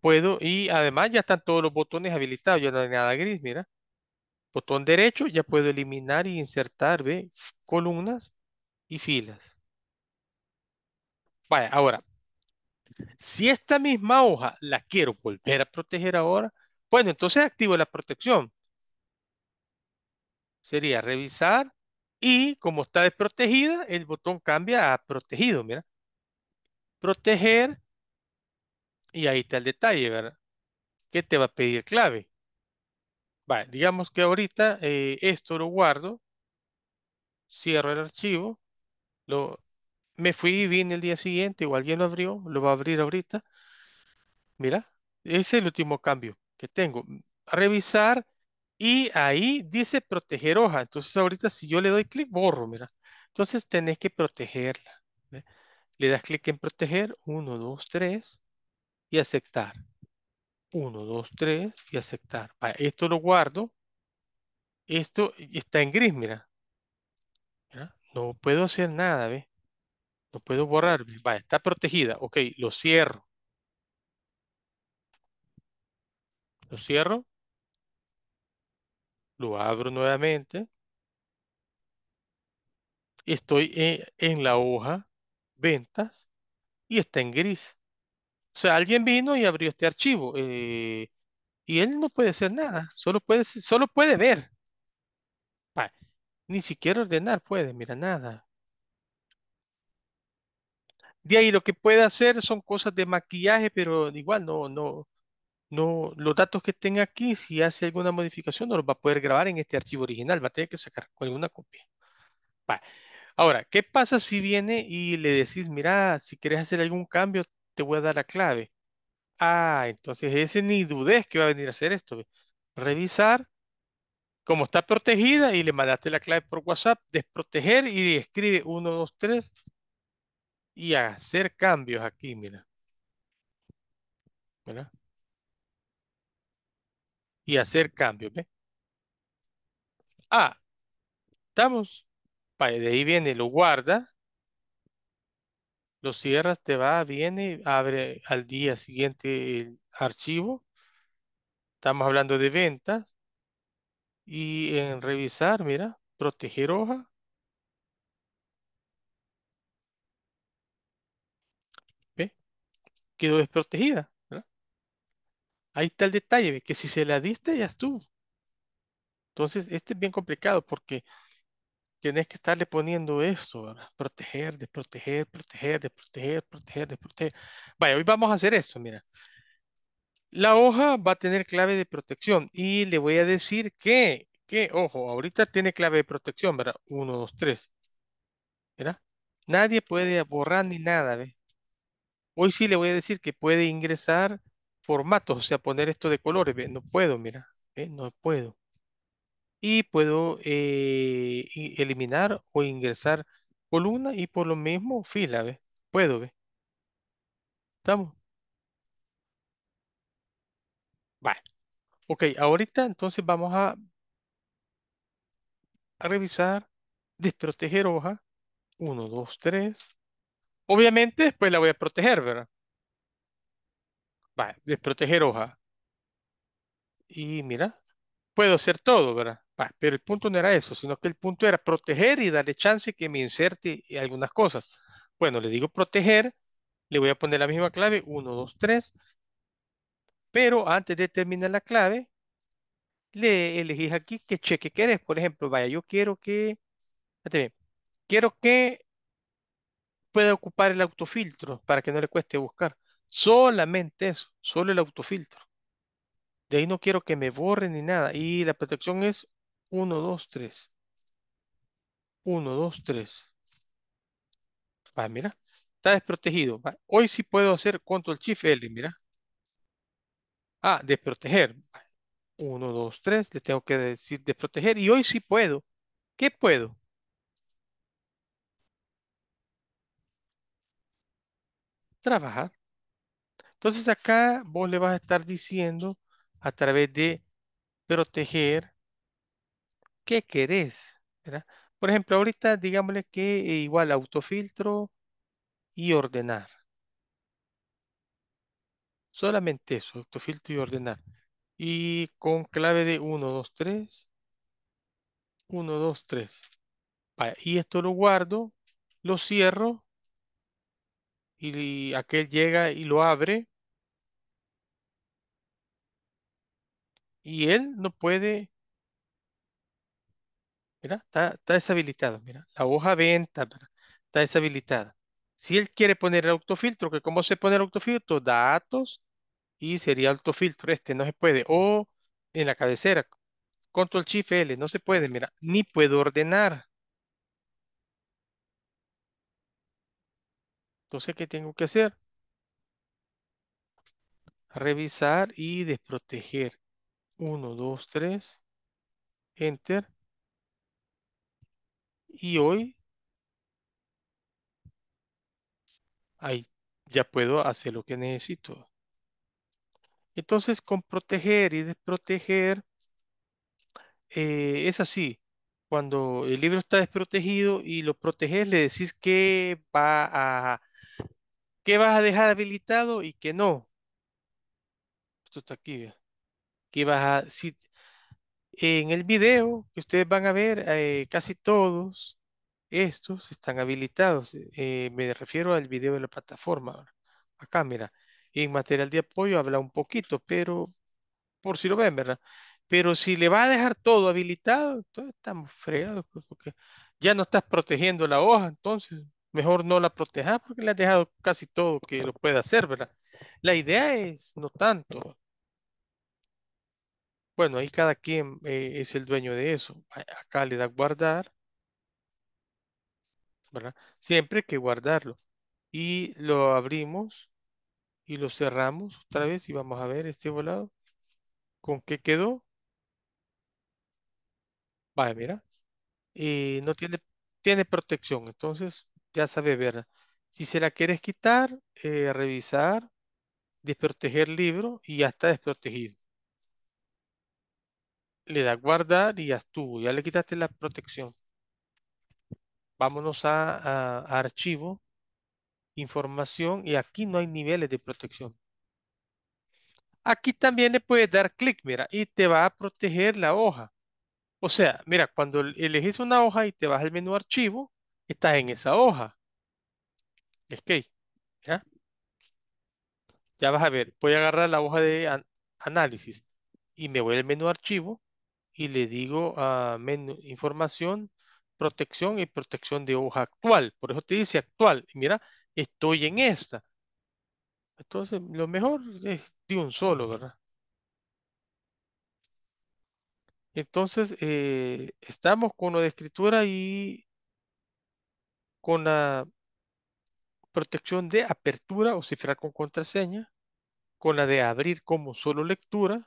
Puedo, y además ya están todos los botones habilitados, ya no hay nada gris, mira. Botón derecho, ya puedo eliminar y e insertar, ¿ve? Columnas y filas. Vaya, ahora, si esta misma hoja la quiero volver a proteger ahora, bueno, entonces activo la protección. Sería revisar, y como está desprotegida, el botón cambia a protegido, mira. Proteger. Y ahí está el detalle, ¿verdad? ¿Qué te va a pedir clave? Vale, digamos que ahorita eh, esto lo guardo. Cierro el archivo. Lo, me fui y vine el día siguiente o alguien lo abrió. Lo va a abrir ahorita. Mira, ese es el último cambio que tengo. Revisar y ahí dice proteger hoja. Entonces ahorita si yo le doy clic, borro, mira. Entonces tenés que protegerla. Le das clic en proteger, Uno, dos, tres. y aceptar. Uno, dos, tres. y aceptar. esto lo guardo. Esto está en gris, mira. No puedo hacer nada, ¿ve? No puedo borrar. Va, está protegida. Ok, lo cierro. Lo cierro. Lo abro nuevamente. Estoy e, en, la hoja ventas y está en gris. O sea, alguien vino y abrió este archivo eh, y él no puede hacer nada, solo puede, solo puede ver. Ni siquiera ordenar puede, mira, nada. De ahí lo que puede hacer son cosas de maquillaje, pero igual no, no, no, los datos que tenga aquí, si hace alguna modificación, no los va a poder grabar en este archivo original, va a tener que sacar alguna copia. Ahora, ¿qué pasa si viene y le decís, mira, si quieres hacer algún cambio, te voy a dar la clave? Ah, entonces ese ni dudes que va a venir a hacer esto. Revisar, como está protegida y le mandaste la clave por WhatsApp, desproteger y escribe 1, 2, 3 y hacer cambios aquí, mira. ¿Verdad? y hacer cambios. ¿ve? Ah, estamos. De ahí viene, lo guarda. Lo cierras, te va, viene, abre al día siguiente el archivo. Estamos hablando de ventas. Y en revisar, mira, proteger hoja. ¿Ve? Quedó desprotegida. Ahí está el detalle, que si se la diste, ya estuvo. Entonces, este es bien complicado porque tienes que estarle poniendo esto, Proteger, desproteger, proteger, desproteger, proteger, desproteger. Vaya, hoy vamos a hacer eso, mira. La hoja va a tener clave de protección y le voy a decir que, que, ojo, ahorita tiene clave de protección, ¿verdad? uno, dos, tres ¿Verdad? Nadie puede borrar ni nada, ¿ves? Hoy sí le voy a decir que puede ingresar formatos, o sea, poner esto de colores, no puedo, mira, no puedo. Y puedo eh, eliminar o ingresar columna y por lo mismo fila, ¿ve? Puedo, ¿ve? ¿Estamos? Vale. Ok, ahorita entonces vamos a, a revisar desproteger hoja. uno, dos, tres Obviamente después la voy a proteger, ¿verdad? desproteger hoja. Y mira, puedo hacer todo, ¿verdad? pero el punto no era eso, sino que el punto era proteger y darle chance que me inserte algunas cosas. Bueno, le digo proteger, le voy a poner la misma clave, 1, 2, 3. Pero antes de terminar la clave, le elegís aquí qué cheque querés. Por ejemplo, vaya, yo quiero que, quiero que pueda ocupar el autofiltro para que no le cueste buscar. Solamente eso, solo el autofiltro. De ahí no quiero que me borren ni nada. Y la protección es 1, 2, 3. 1, 2, 3. Ah, mira. Está desprotegido. Va. Ah, hoy sí puedo hacer control shift L, mira. Ah, desproteger. 1, 2, 3. Le tengo que decir desproteger. Y hoy sí puedo. ¿Qué puedo? Trabajar. Entonces acá vos le vas a estar diciendo a través de proteger qué querés. Por ejemplo, ahorita digámosle que eh, igual autofiltro y ordenar. Solamente eso, autofiltro y ordenar. Y con clave de 1, 2, 3. 1, 2, 3. Y esto lo guardo, lo cierro y aquel llega y lo abre Y él no puede, mira, está, deshabilitado, mira, la hoja venta está deshabilitada. Si él quiere poner el autofiltro, que cómo se pone el autofiltro, datos y sería autofiltro, este no se puede. O en la cabecera, control shift L, no se puede, mira, ni puedo ordenar. Entonces, ¿qué tengo que hacer? Revisar y desproteger. 1, 2, 3, enter. Y hoy, ahí ya puedo hacer lo que necesito. Entonces, con proteger y desproteger, eh, es así. Cuando el libro está desprotegido y lo proteges, le decís que va a, qué vas a dejar habilitado y que no. Esto está aquí, que vas a... Si, en el video que ustedes van a ver, eh, casi todos estos están habilitados. Eh, me refiero al video de la plataforma. Acá, mira. En material de apoyo habla un poquito, pero por si lo ven, ¿verdad? Pero si le va a dejar todo habilitado, entonces estamos fregados, pues, porque ya no estás protegiendo la hoja, entonces mejor no la protejas porque le has dejado casi todo que lo pueda hacer, ¿verdad? La idea es no tanto bueno, ahí cada quien eh, es el dueño de eso. Acá le da guardar, Siempre hay que guardarlo. Y lo abrimos y lo cerramos otra vez y vamos a ver este volado. ¿Con qué quedó? Vaya, mira. Eh, no tiene, tiene protección, entonces ya sabe ¿verdad? Si se la quieres quitar, eh, revisar, desproteger libro y ya está desprotegido le das guardar y ya estuvo, ya le quitaste la protección. Vámonos a, archivo, información y aquí no hay niveles de protección. Aquí también le puedes dar clic, mira, y te va a proteger la hoja. O sea, mira, cuando elegís una hoja y te vas al menú archivo, estás en esa hoja. escape ¿ya? vas a ver, voy a agarrar la hoja de análisis y me voy al menú archivo y le digo a ah, menú información, protección y protección de hoja actual. Por eso te dice actual. Mira, estoy en esta. Entonces, lo mejor es de un solo, ¿verdad? Entonces, eh, estamos con lo de escritura y con la protección de apertura o cifrar con contraseña, con la de abrir como solo lectura,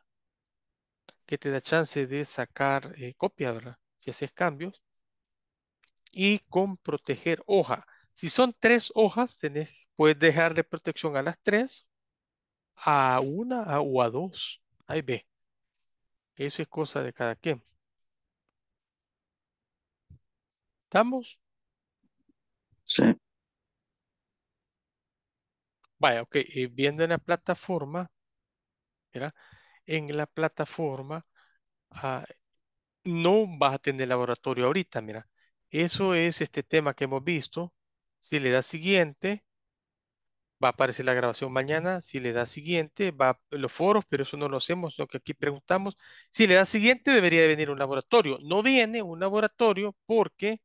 que te da chance de sacar eh, copia, ¿verdad? Si haces cambios. Y con proteger hoja. Si son tres hojas, tenés, puedes de protección a las tres, a una o a dos. Ahí ve. Eso es cosa de cada quien. ¿Estamos? Sí. Vaya, ok. Eh, viendo en la plataforma, ¿verdad? en la plataforma, ah, no vas a tener laboratorio ahorita, mira. Eso es este tema que hemos visto. Si le das siguiente, va a aparecer la grabación mañana. Si le das siguiente, va a los foros, pero eso no lo hacemos, lo que aquí preguntamos. Si le das siguiente, debería de venir un laboratorio. No viene un laboratorio porque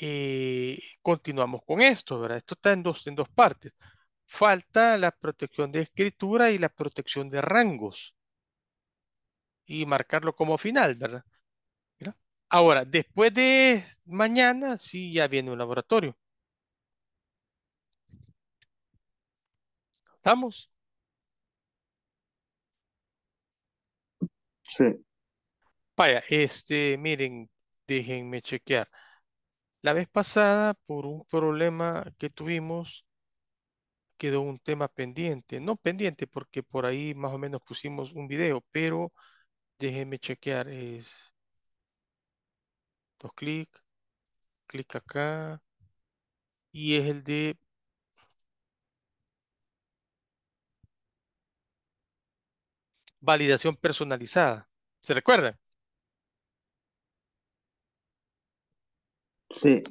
eh, continuamos con esto, ¿verdad? Esto está en dos, en dos partes falta la protección de escritura y la protección de rangos. Y marcarlo como final, ¿verdad? Ahora, después de mañana, sí, ya viene un laboratorio. ¿Estamos? Sí. Vaya, este, miren, déjenme chequear. La vez pasada, por un problema que tuvimos, quedó un tema pendiente, no pendiente porque por ahí más o menos pusimos un video, pero déjenme chequear, es dos clic, clic acá y es el de validación personalizada. ¿Se recuerda? Sí.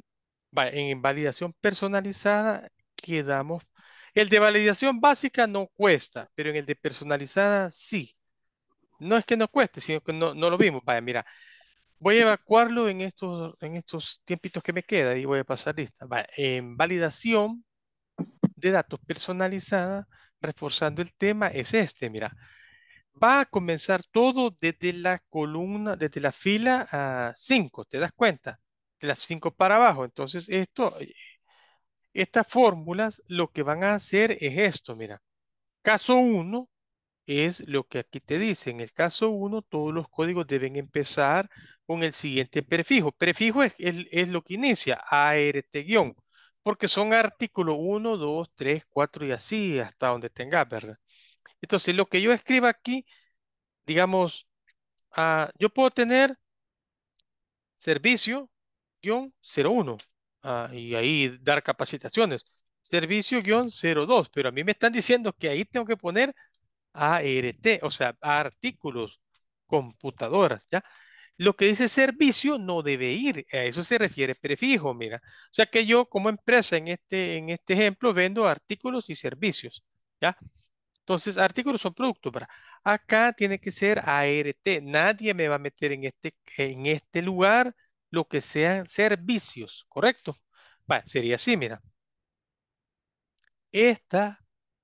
en validación personalizada quedamos el de validación básica no cuesta, pero en el de personalizada sí. No es que no cueste, sino que no, lo vimos. Vaya, mira, voy a evacuarlo en estos, en tiempitos que me quedan y voy a pasar lista. en validación de datos personalizada, reforzando el tema, es este, mira. Va a comenzar todo desde la columna, desde la fila 5, ¿te das cuenta? De las 5 para abajo. Entonces, esto eh, estas fórmulas lo que van a hacer es esto, mira. Caso 1 es lo que aquí te dice. En el caso 1 todos los códigos deben empezar con el siguiente prefijo. Prefijo es, lo que inicia, ART guión, porque son artículos 1, 2, 3, 4 y así hasta donde tengas, ¿verdad? Entonces lo que yo escriba aquí, digamos, ah, yo puedo tener servicio 01 Ah, y ahí dar capacitaciones. Servicio-02, pero a mí me están diciendo que ahí tengo que poner ART, o sea, artículos, computadoras, ¿ya? Lo que dice servicio no debe ir, a eso se refiere prefijo, mira. O sea que yo como empresa en este, en este ejemplo vendo artículos y servicios, ¿ya? Entonces, artículos son productos, ¿verdad? Acá tiene que ser ART, nadie me va a meter en este, en este lugar lo que sean servicios, ¿correcto? va sería así, mira. Esta,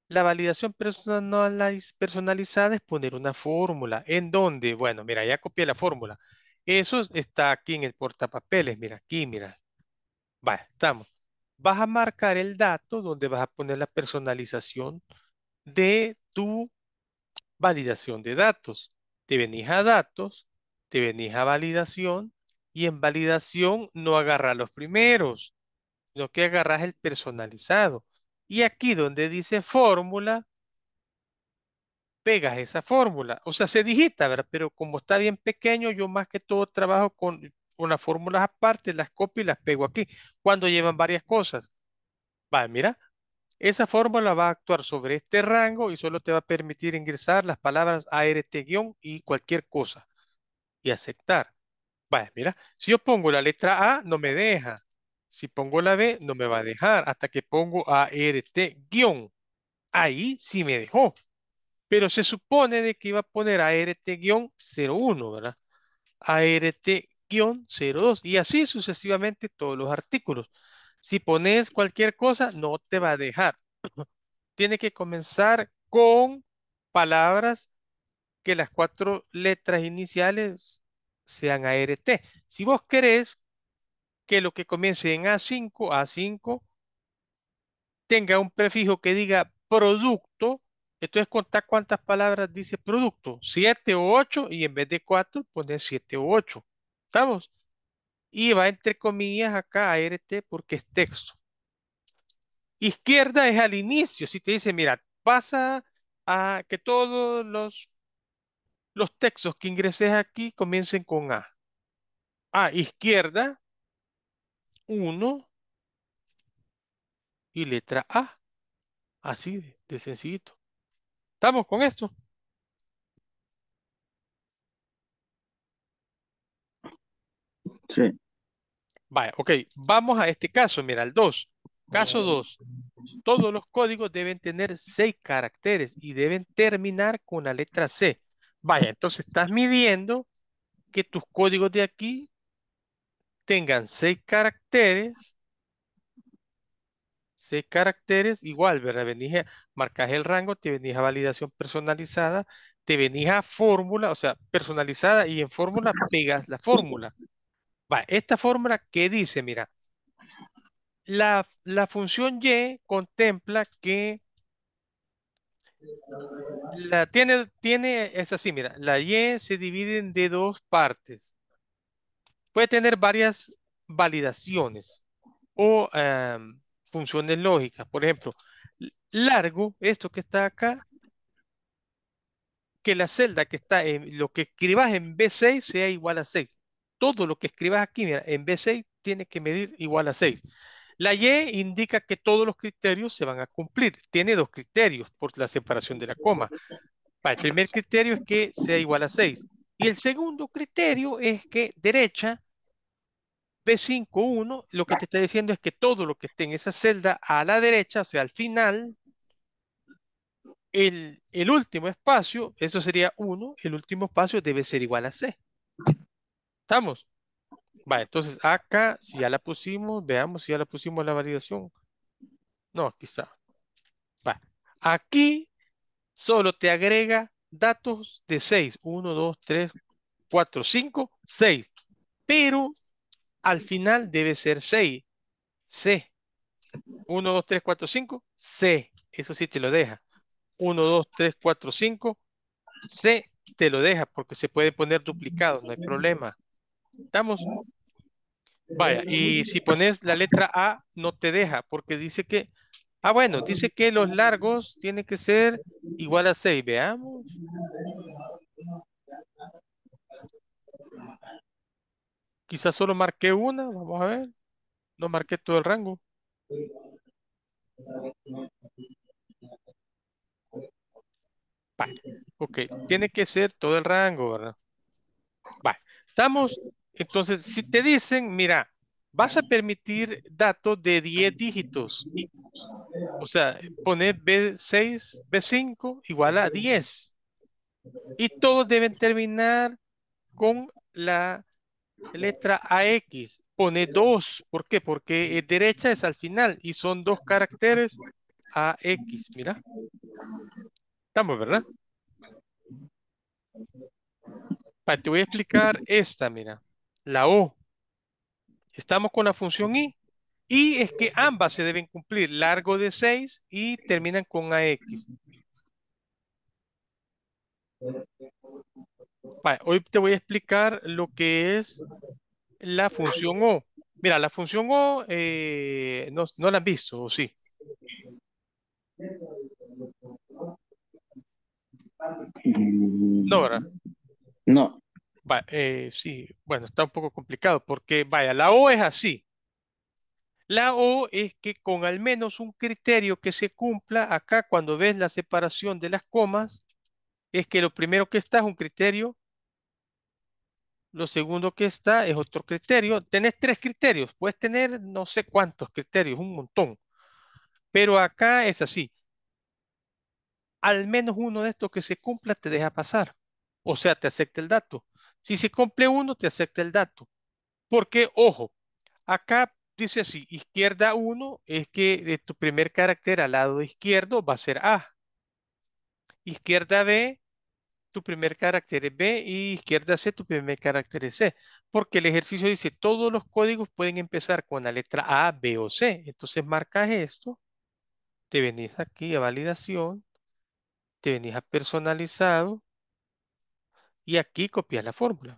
la validación personalizada es poner una fórmula. ¿En donde, Bueno, mira, ya copié la fórmula. Eso está aquí en el portapapeles, mira, aquí, mira. va estamos. Vas a marcar el dato donde vas a poner la personalización de tu validación de datos. Te venís a datos, te venís a validación y en validación no agarras los primeros, sino que agarras el personalizado. Y aquí donde dice fórmula, pegas esa fórmula. O sea, se digita, ¿verdad? Pero como está bien pequeño, yo más que todo trabajo con, con las fórmulas aparte, las copio y las pego aquí, cuando llevan varias cosas. Vale, mira, esa fórmula va a actuar sobre este rango y solo te va a permitir ingresar las palabras ART- y cualquier cosa y aceptar. Vaya, mira, si yo pongo la letra A, no me deja. Si pongo la B, no me va a dejar hasta que pongo ART guión. Ahí sí me dejó. Pero se supone de que iba a poner ART-01, ¿verdad? ART-02 y así sucesivamente todos los artículos. Si pones cualquier cosa, no te va a dejar. Tiene que comenzar con palabras que las cuatro letras iniciales sean ART. Si vos querés que lo que comience en A5, A5, tenga un prefijo que diga producto, entonces contar cuántas palabras dice producto, siete o ocho, y en vez de cuatro, poner siete o ocho. ¿Estamos? Y va entre comillas acá ART porque es texto. Izquierda es al inicio. Si te dice, mira, pasa a que todos los los textos que ingreses aquí comiencen con A. A, izquierda, 1 y letra A. Así de, sencillito. ¿Estamos con esto? Sí. Vaya, ok. Vamos a este caso, mira, el 2. Caso 2. Todos los códigos deben tener seis caracteres y deben terminar con la letra C. Vaya, entonces estás midiendo que tus códigos de aquí tengan seis caracteres. Seis caracteres, igual, ¿verdad? Venís a, marcas el rango, te venís a validación personalizada, te venís a fórmula, o sea, personalizada y en fórmula pegas la fórmula. Va, esta fórmula ¿qué dice, mira, la función y contempla que la, tiene, tiene, es así, mira, la Y se divide de dos partes. Puede tener varias validaciones o em, funciones lógicas. Por ejemplo, largo, esto que está acá, que la celda que está en lo que escribas en B6 sea igual a 6. Todo lo que escribas aquí, mira, en B6 tiene que medir igual a 6. La Y indica que todos los criterios se van a cumplir. Tiene dos criterios por la separación de la coma. El primer criterio es que sea igual a 6. Y el segundo criterio es que derecha, B5.1, lo que te está diciendo es que todo lo que esté en esa celda a la derecha, o sea, al final, el, el último espacio, eso sería 1, el último espacio debe ser igual a C. ¿Estamos? Vale, entonces acá, si ya la pusimos, veamos si ya la pusimos la validación. No, aquí está. Vale. Aquí solo te agrega datos de 6. 1, 2, 3, 4, 5, 6. Pero al final debe ser 6. C. 1, 2, 3, 4, 5. C. Eso sí te lo deja. 1, 2, 3, 4, 5. C te lo deja porque se puede poner duplicado, no hay problema. ¿Estamos? Vaya, y si pones la letra A, no te deja, porque dice que, ah, bueno, dice que los largos tienen que ser igual a 6, veamos. Quizás solo marqué una, vamos a ver. No marqué todo el rango. Vale. Ok, tiene que ser todo el rango, ¿verdad? Vale, estamos entonces, si te dicen, mira, vas a permitir datos de 10 dígitos. O sea, poner B6, B5 igual a 10. Y todos deben terminar con la letra AX. Pone 2. ¿Por qué? Porque derecha es al final y son dos caracteres AX. Mira. Estamos, ¿verdad? Te voy a explicar esta, mira la O. Estamos con la función I. Y es que ambas se deben cumplir, largo de 6 y terminan con AX. hoy te voy a explicar lo que es la función O. Mira, la función O eh, no, la han visto, ¿o sí? Mm. No, No. Eh, sí, bueno, está un poco complicado porque, vaya, la O es así. La O es que con al menos un criterio que se cumpla, acá cuando ves la separación de las comas, es que lo primero que está es un criterio, lo segundo que está es otro criterio. Tenés tres criterios, puedes tener no sé cuántos criterios, un montón. Pero acá es así. Al menos uno de estos que se cumpla te deja pasar. O sea, te acepta el dato. Si se cumple uno, te acepta el dato. Porque, ojo, acá dice así, izquierda 1 es que de tu primer carácter al lado izquierdo va a ser A. Izquierda B, tu primer carácter es B y izquierda C, tu primer carácter es C. Porque el ejercicio dice, todos los códigos pueden empezar con la letra A, B o C. Entonces marcas esto, te venís aquí a validación, te venís a personalizado, y aquí copias la fórmula.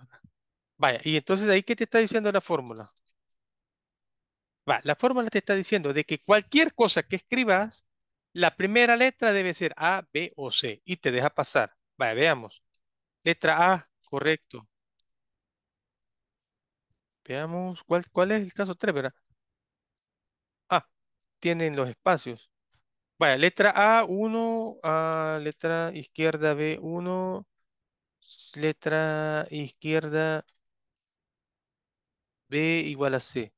Vaya, y entonces ahí, ¿qué te está diciendo la fórmula? Va, la fórmula te está diciendo de que cualquier cosa que escribas, la primera letra debe ser A, B o C. Y te deja pasar. Vaya, veamos. Letra A, correcto. Veamos, ¿cuál, cuál es el caso 3, verdad? Ah, tienen los espacios. Vaya, letra A, 1, a letra izquierda, B, 1, Letra izquierda B igual a C.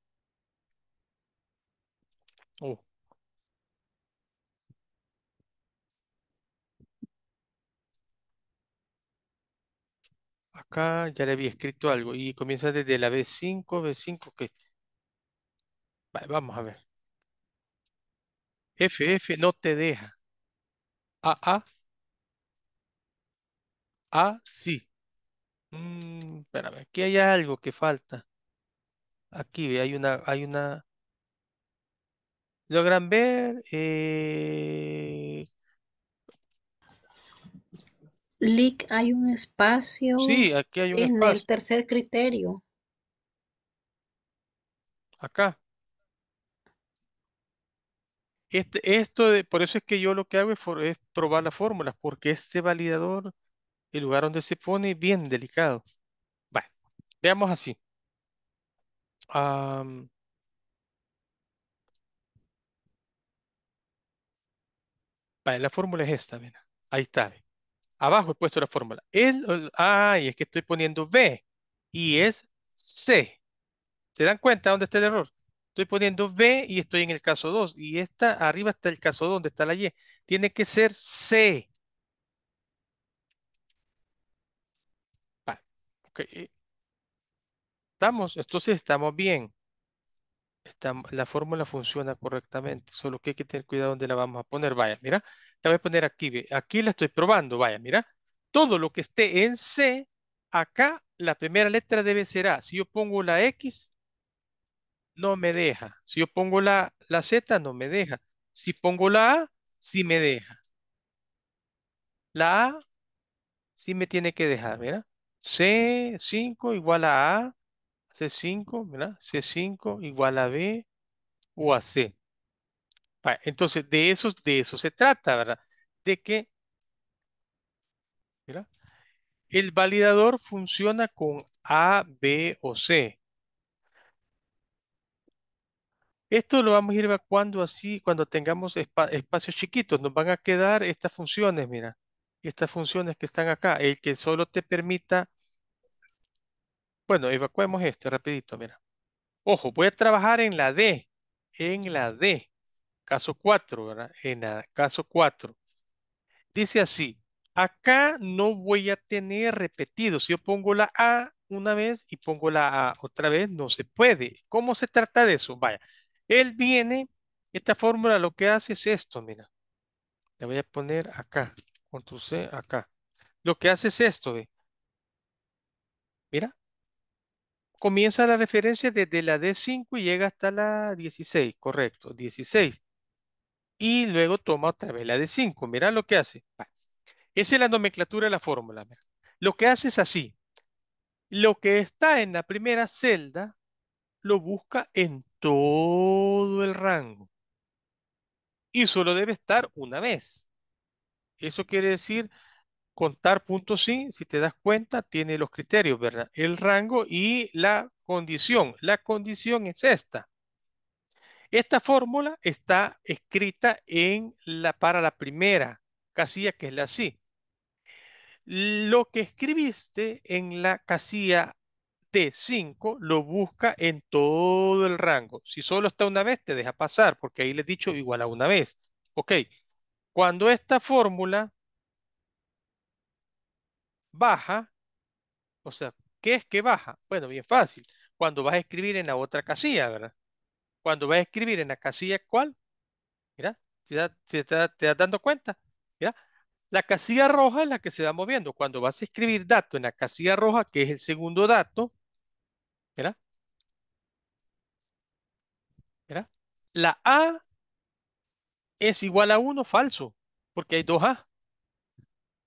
Acá ya le había escrito algo y comienza desde la B5, B5, que... vamos a ver. FF no te deja. AA Ah, sí. Mm, espérame, aquí hay algo que falta. Aquí ve, hay una, hay una. ¿Logran ver? Eh. Lick, hay un espacio. Sí, aquí hay un en el tercer criterio. Acá. Este, esto, por eso es que yo lo que hago es, es probar las fórmulas, porque este validador el lugar donde se pone bien delicado. Bueno, veamos así. la fórmula es esta, mira. Ahí está. Abajo he puesto la fórmula. El, ay, es que estoy poniendo B y es C. ¿Se dan cuenta dónde está el error? Estoy poniendo B y estoy en el caso 2. Y esta, arriba está el caso 2, donde está la Y. Tiene que ser C. Ok. Eh, estamos, entonces estamos bien. la fórmula funciona correctamente, solo que hay que tener cuidado donde la vamos a poner. Vaya, mira, la voy a poner aquí. Aquí la estoy probando, vaya, mira. Todo lo que esté en C, acá la primera letra debe ser A. Si yo pongo la X, no me deja. Si yo pongo la, la Z, no me deja. Si pongo la A, sí me deja. La A sí me tiene que dejar, mira. C5 igual a A, C5, ¿verdad? C5 igual a B o a C. entonces, de eso, de eso se trata, ¿verdad? De que ¿verdad? el validador funciona con A, B o C. Esto lo vamos a ir evacuando así cuando tengamos espacios chiquitos. Nos van a quedar estas funciones, mira estas funciones que están acá, el que solo te permita, bueno, evacuemos este rapidito, mira. Ojo, voy a trabajar en la D, en la D, caso 4, ¿verdad? En caso 4. Dice así, acá no voy a tener repetido. Si yo pongo la A una vez y pongo la A otra vez, no se puede. ¿Cómo se trata de eso? Vaya, él viene, esta fórmula lo que hace es esto, mira. La voy a poner acá acá. Lo que hace es esto, ¿ve? Mira. Comienza la referencia desde la D5 y llega hasta la 16, correcto, 16. Y luego toma otra vez la D5. Mira lo que hace. Esa es la nomenclatura de la fórmula. Lo que hace es así. Lo que está en la primera celda lo busca en todo el rango. Y solo debe estar una vez. Eso quiere decir contar punto sí, si te das cuenta, tiene los criterios, ¿verdad? El rango y la condición. La condición es esta. Esta fórmula está escrita en la, para la primera casilla, que es la sí. Lo que escribiste en la casilla T5 lo busca en todo el rango. Si solo está una vez, te deja pasar, porque ahí le he dicho igual a una vez. Ok, cuando esta fórmula baja, o sea, ¿qué es que baja? Bueno, bien fácil. Cuando vas a escribir en la otra casilla, ¿verdad? Cuando vas a escribir en la casilla, ¿cuál? Mira, ¿te, das dando cuenta? Mira, la casilla roja es la que se va moviendo. Cuando vas a escribir dato en la casilla roja, que es el segundo dato, ¿verdad? la A es igual a 1, falso, porque hay 2A.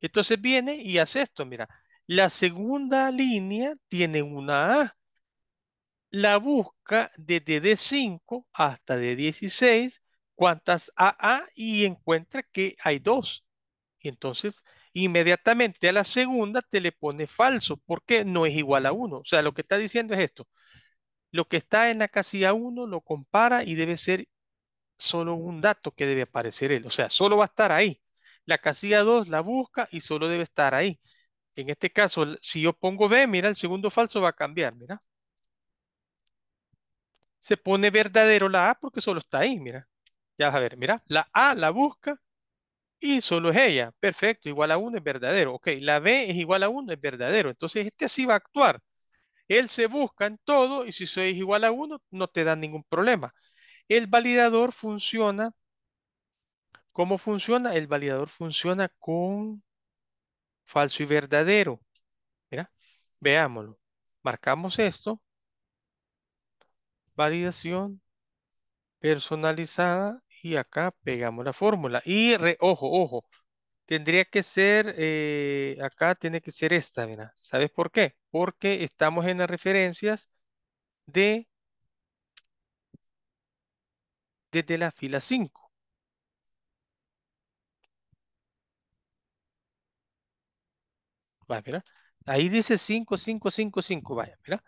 Entonces viene y hace esto, mira. La segunda línea tiene una A. La busca desde D5 hasta D16, cuántas AA y encuentra que hay dos. entonces inmediatamente a la segunda te le pone falso porque no es igual a 1. O sea, lo que está diciendo es esto. Lo que está en la casilla 1 lo compara y debe ser solo un dato que debe aparecer él. O sea, solo va a estar ahí. La casilla 2 la busca y solo debe estar ahí. En este caso, si yo pongo B, mira, el segundo falso va a cambiar, mira. Se pone verdadero la A porque solo está ahí, mira. Ya vas a ver, mira, la A la busca y solo es ella. Perfecto, igual a 1 es verdadero. Ok, la B es igual a 1 es verdadero. Entonces este así va a actuar. Él se busca en todo y si soy igual a 1 no te da ningún problema. El validador funciona. ¿Cómo funciona? El validador funciona con falso y verdadero. veámoslo. Marcamos esto. Validación personalizada y acá pegamos la fórmula. Y re, ojo, ojo, tendría que ser, eh, acá tiene que ser esta, ¿Sabes por qué? Porque estamos en las referencias de desde la fila 5. Vaya, mira. Ahí dice 5, 5, 5, 5. Vaya, mira.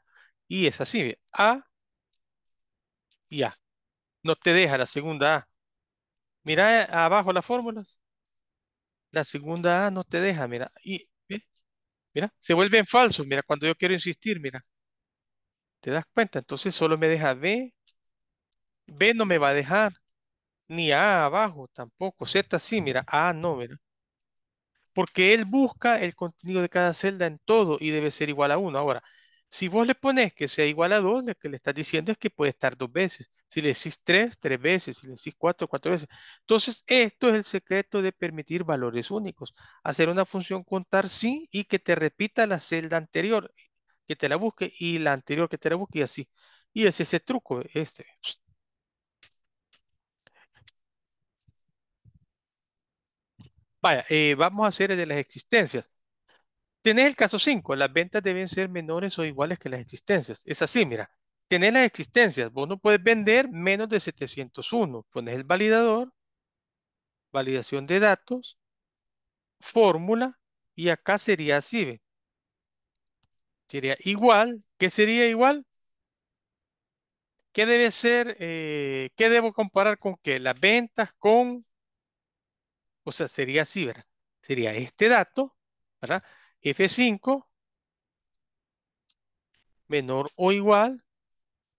Y es así. A y A. No te deja la segunda A. Mira eh, abajo las fórmulas. La segunda A no te deja, mira. Y, Mira, se vuelven falsos. Mira, cuando yo quiero insistir, mira. ¿Te das cuenta? Entonces solo me deja B, B no me va a dejar, ni A abajo tampoco, Z sí, mira, A no, mira. Porque él busca el contenido de cada celda en todo y debe ser igual a 1. Ahora, si vos le pones que sea igual a 2, lo que le estás diciendo es que puede estar dos veces. Si le decís tres, tres veces. Si le decís cuatro, cuatro veces. Entonces, esto es el secreto de permitir valores únicos. Hacer una función contar sí y que te repita la celda anterior, que te la busque, y la anterior que te la busque, y así. Y es ese truco, este. Vaya, eh, vamos a hacer el de las existencias. Tenés el caso 5, las ventas deben ser menores o iguales que las existencias. Es así, mira. Tenés las existencias, vos no puedes vender menos de 701. Pones el validador, validación de datos, fórmula, y acá sería así. Sería igual. ¿Qué sería igual? ¿Qué debe ser? Eh, ¿Qué debo comparar con qué? Las ventas con o sea, sería así, ¿verdad? Sería este dato, ¿verdad? F5 menor o igual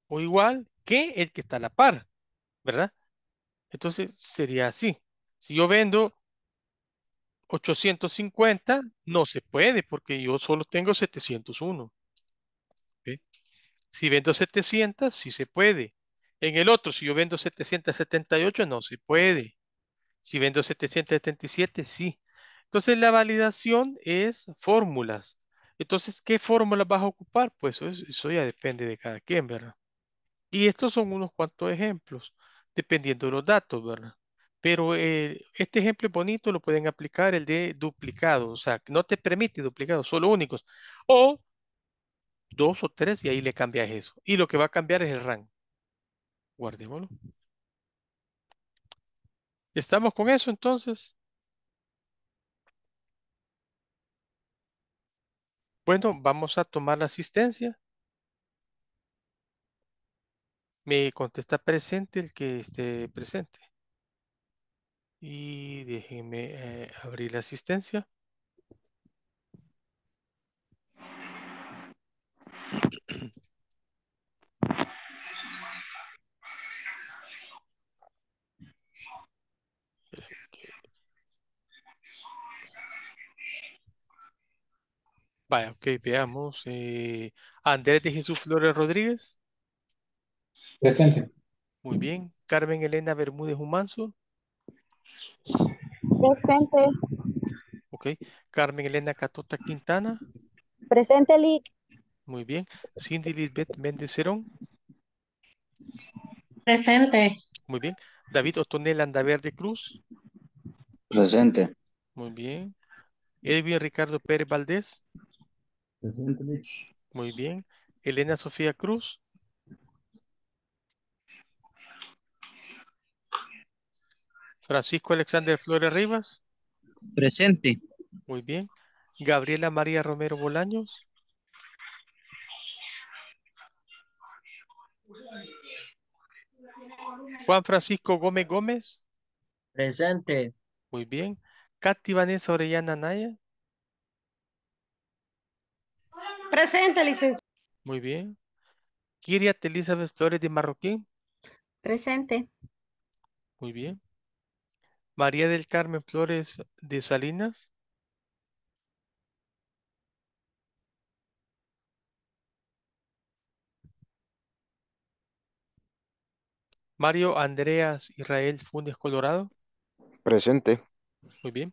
o igual que el que está a la par, ¿verdad? Entonces sería así. Si yo vendo 850, no se puede porque yo solo tengo 701. Si vendo 700, sí se puede. En el otro, si yo vendo 778, no se puede. Si vendo 777, sí. Entonces la validación es fórmulas. Entonces, ¿qué fórmulas vas a ocupar? Pues eso, ya depende de cada quien, ¿verdad? Y estos son unos cuantos ejemplos, dependiendo de los datos, ¿verdad? Pero eh, este ejemplo bonito lo pueden aplicar el de duplicado, o sea, no te permite duplicados, solo únicos. O dos o tres y ahí le cambias eso. Y lo que va a cambiar es el rango. Guardémoslo. ¿Estamos con eso entonces? Bueno, vamos a tomar la asistencia. Me contesta presente el que esté presente. Y déjenme eh, abrir la asistencia. Vaya, ok, veamos. Eh, Andrés de Jesús Flores Rodríguez. Presente. Muy bien. Carmen Elena Bermúdez Humanzo. Presente. Ok. Carmen Elena Catota Quintana. Presente, Lick. Muy bien. Cindy Lisbeth Méndez Presente. Muy bien. David Otonel Andaverde Cruz. Presente. Muy bien. Edwin Ricardo Pérez Valdés. Presente. Muy bien. Elena Sofía Cruz. Francisco Alexander Flores Rivas. Presente. Muy bien. Gabriela María Romero Bolaños. Juan Francisco Gómez Gómez. Presente. Muy bien. Katy Vanessa Orellana Naya. Presente, licenciado. Muy bien. Kiriat Elizabeth Flores de Marroquín. Presente. Muy bien. María del Carmen Flores de Salinas. Mario Andreas Israel Funes Colorado. Presente. Muy bien.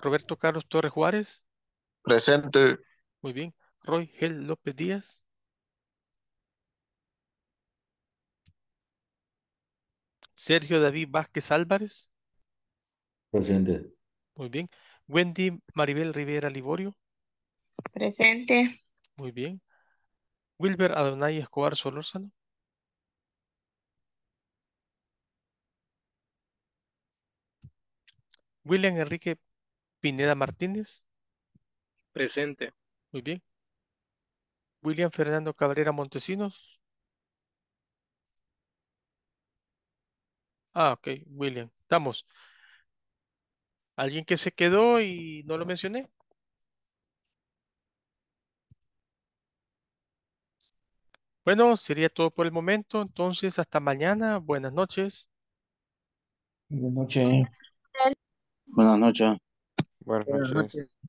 Roberto Carlos Torres Juárez. Presente. Muy bien. Roy Gel López Díaz. Sergio David Vázquez Álvarez. Presente. Muy bien. Wendy Maribel Rivera Liborio. Presente. Muy bien. Wilber Adonai Escobar Solórzano. William Enrique Pineda Martínez. Presente. Muy bien. William Fernando Cabrera Montesinos. Ah, ok, William. Estamos. ¿Alguien que se quedó y no lo mencioné? Bueno, sería todo por el momento. Entonces, hasta mañana. Buenas noches. Buenas noches. Buenas noches. Buenas noches. Buenas noches.